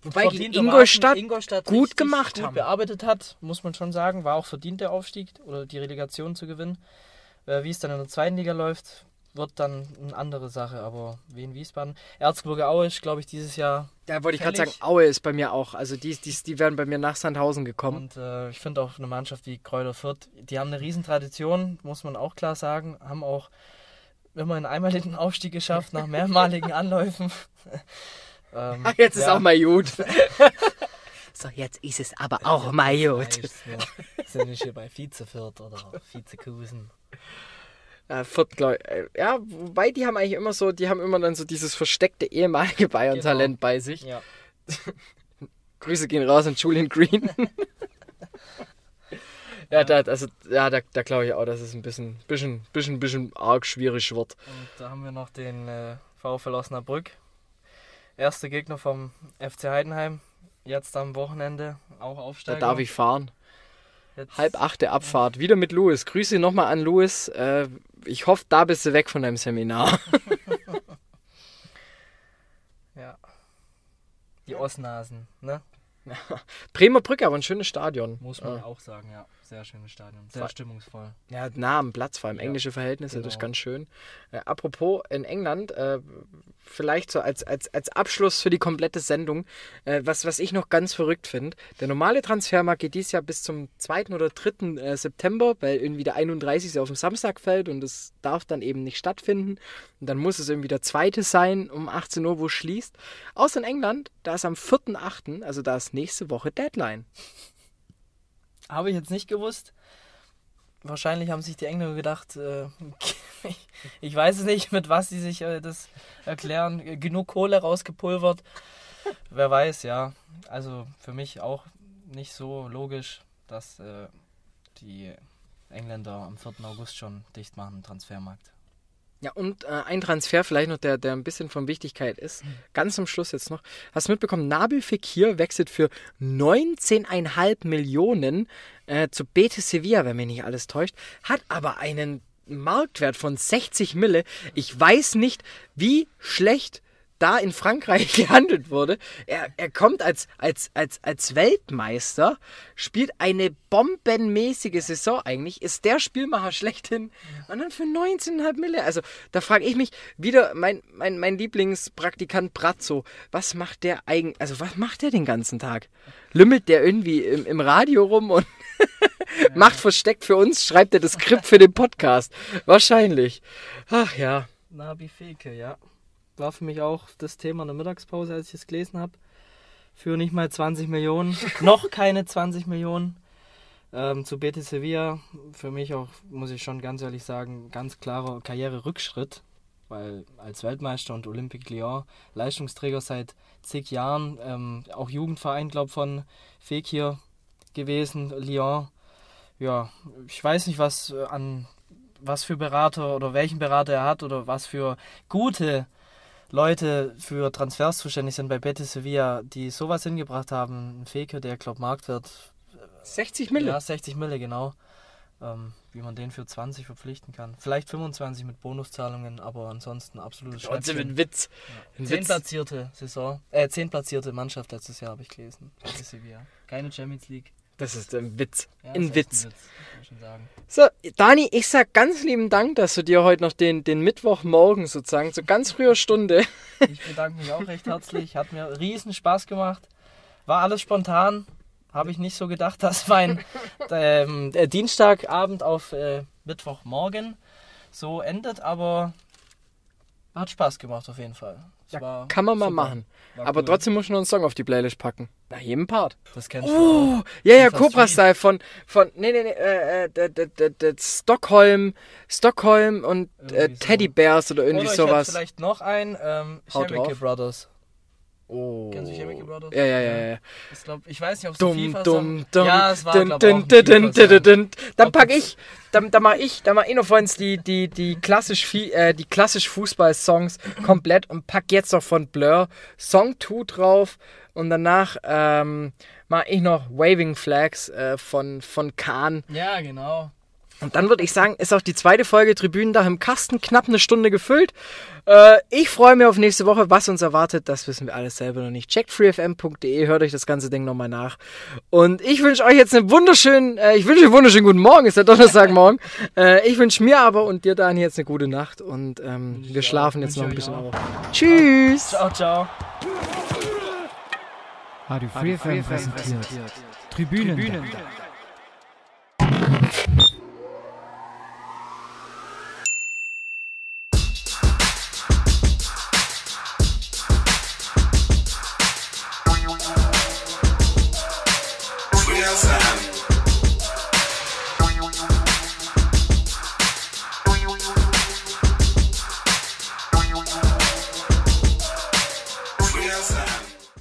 Wobei gegen Ingolstadt, Ingolstadt gut gemacht gut haben. bearbeitet hat, muss man schon sagen, war auch verdient der Aufstieg oder die Relegation zu gewinnen. Äh, wie es dann in der zweiten Liga läuft, wird dann eine andere Sache, aber Wien, Wiesbaden. Erzburger Aue ist, glaube ich, dieses Jahr. Da wollte ich gerade sagen, Aue ist bei mir auch. Also die, die, die werden bei mir nach Sandhausen gekommen. Und äh, ich finde auch eine Mannschaft wie Kräuter Fürth, die haben eine Riesentradition, muss man auch klar sagen, haben auch immerhin einmal den Aufstieg geschafft nach mehrmaligen *laughs* Anläufen. *laughs* Ah, ähm, Ach, jetzt ja. ist auch mal gut. *laughs* so, jetzt ist es aber auch mal gut. Sind wir hier bei Vizeviert oder Vizekusen? Äh, Fürth, glaub, äh, ja, wobei die haben eigentlich immer so, die haben immer dann so dieses versteckte ehemalige Bayern-Talent genau. bei sich. Ja. *laughs* Grüße gehen raus an Julian Green. *laughs* ja, ja, Da, also, ja, da, da glaube ich auch, dass es ein bisschen, bisschen, bisschen, bisschen arg schwierig wird. Und da haben wir noch den äh, VfL Osnabrück. Erster Gegner vom FC Heidenheim. Jetzt am Wochenende auch aufsteigen. Da darf ich fahren. Jetzt halb achte Abfahrt. Wieder mit Louis. Grüße nochmal an Louis. Äh, ich hoffe, da bist du weg von deinem Seminar. *laughs* ja. Die Osnasen, ne? *laughs* Bremer Brücke, aber ein schönes Stadion. Muss man äh. auch sagen, ja. Sehr schönes Stadion, sehr war, stimmungsvoll. Ja, nah am Platz, vor allem ja. englische Verhältnisse, genau. das ist genau. ganz schön. Äh, apropos in England, äh, vielleicht so als, als, als Abschluss für die komplette Sendung, äh, was, was ich noch ganz verrückt finde. Der normale Transfermarkt geht dieses Jahr bis zum 2. oder 3. Äh, September, weil irgendwie der 31. auf dem Samstag fällt und das darf dann eben nicht stattfinden. Und dann muss es irgendwie der 2. sein um 18 Uhr, wo es schließt. Außer in England, da ist am 4.8., also da ist nächste Woche Deadline. Habe ich jetzt nicht gewusst. Wahrscheinlich haben sich die Engländer gedacht, äh, *laughs* ich weiß es nicht, mit was sie sich äh, das erklären. Genug Kohle rausgepulvert. Wer weiß, ja. Also für mich auch nicht so logisch, dass äh, die Engländer am 4. August schon dicht machen, Transfermarkt. Ja, und äh, ein Transfer vielleicht noch, der, der ein bisschen von Wichtigkeit ist. Hm. Ganz zum Schluss jetzt noch. Hast du mitbekommen, Nabil Fekir wechselt für 19,5 Millionen äh, zu Betis Sevilla, wenn mich nicht alles täuscht, hat aber einen Marktwert von 60 Mille. Ich weiß nicht, wie schlecht da in Frankreich *laughs* gehandelt wurde. Er, er kommt als, als, als, als Weltmeister, spielt eine bombenmäßige Saison eigentlich, ist der Spielmacher *laughs* schlechthin und dann für 19,5 Mille. Also da frage ich mich wieder, mein, mein, mein Lieblingspraktikant Brazzo, was macht der eigentlich, also was macht der den ganzen Tag? Lümmelt der irgendwie im, im Radio rum und *laughs* macht versteckt für uns, schreibt er das Skript für den Podcast? Wahrscheinlich. Ach ja. Nabi Feke, ja war für mich auch das Thema in der Mittagspause, als ich es gelesen habe. Für nicht mal 20 Millionen, *laughs* noch keine 20 Millionen ähm, zu Betis Sevilla. Für mich auch, muss ich schon ganz ehrlich sagen, ganz klarer Karriererückschritt, weil als Weltmeister und Olympic Lyon Leistungsträger seit zig Jahren, ähm, auch Jugendverein, glaube von Fekir gewesen, Lyon. Ja, ich weiß nicht, was äh, an was für Berater oder welchen Berater er hat oder was für gute Leute für Transfers zuständig sind bei Betis Sevilla, die sowas hingebracht haben. Ein Faker, der, glaube Marktwert. Äh, 60 Mille? Ja, 60 Mille, genau. Ähm, wie man den für 20 verpflichten kann. Vielleicht 25 mit Bonuszahlungen, aber ansonsten absolutes Schnäppchen. Ein Witz. Ja. Ein zehn Witz. platzierte Saison, äh, zehn Mannschaft letztes Jahr habe ich gelesen. Sevilla. Keine Champions League. Das ist ein Witz. Ja, ein, Witz. ein Witz. So, Dani, ich sag ganz lieben Dank, dass du dir heute noch den, den Mittwochmorgen sozusagen, zu ganz früher Stunde. *laughs* ich bedanke mich auch recht herzlich. Hat mir riesen Spaß gemacht. War alles spontan. Habe ich nicht so gedacht, dass mein ähm, äh, Dienstagabend auf äh, Mittwochmorgen so endet, aber hat Spaß gemacht auf jeden Fall. Ja, kann man mal machen. War Aber cool. trotzdem muss ich noch einen Song auf die Playlist packen. Nach jedem Part. Das kennst oh, du. Oh, ja, ja, Cobra Style von, von, nee, nee, nee, äh, äh d, d, d, Stockholm, Stockholm und äh, Teddy Bears oder irgendwie oder sowas. Vielleicht noch ein, ähm, Brothers. Oh. Kennst du Chemical Brothers? Ja, ja, ja. ja. Ich, glaub, ich weiß nicht, ob es dum, FIFA dum, dum, Ja, es war, dun, glaub, dun, dun, dun, Dann packe ich, dann, dann mach ich, dann mach ich noch vorhin die, die, die klassisch, äh, klassisch Fußball-Songs komplett und packe jetzt noch von Blur Song 2 drauf und danach ähm, mach ich noch Waving Flags äh, von, von Kahn. Ja, genau. Und dann würde ich sagen, ist auch die zweite Folge Tribünen da im Kasten knapp eine Stunde gefüllt. Äh, ich freue mich auf nächste Woche. Was uns erwartet, das wissen wir alles selber noch nicht. Checkt freefm.de, hört euch das ganze Ding nochmal nach. Und ich wünsche euch jetzt einen wunderschönen, äh, ich wünsche einen wunderschönen guten Morgen, ist ja Donnerstagmorgen. *laughs* äh, ich wünsche mir aber und dir, Dani, jetzt eine gute Nacht. Und ähm, wir schlafen jetzt noch ein bisschen auf. Tschüss. Ciao, ciao. Radio Freefm präsentiert. Tribünendach. Tribünen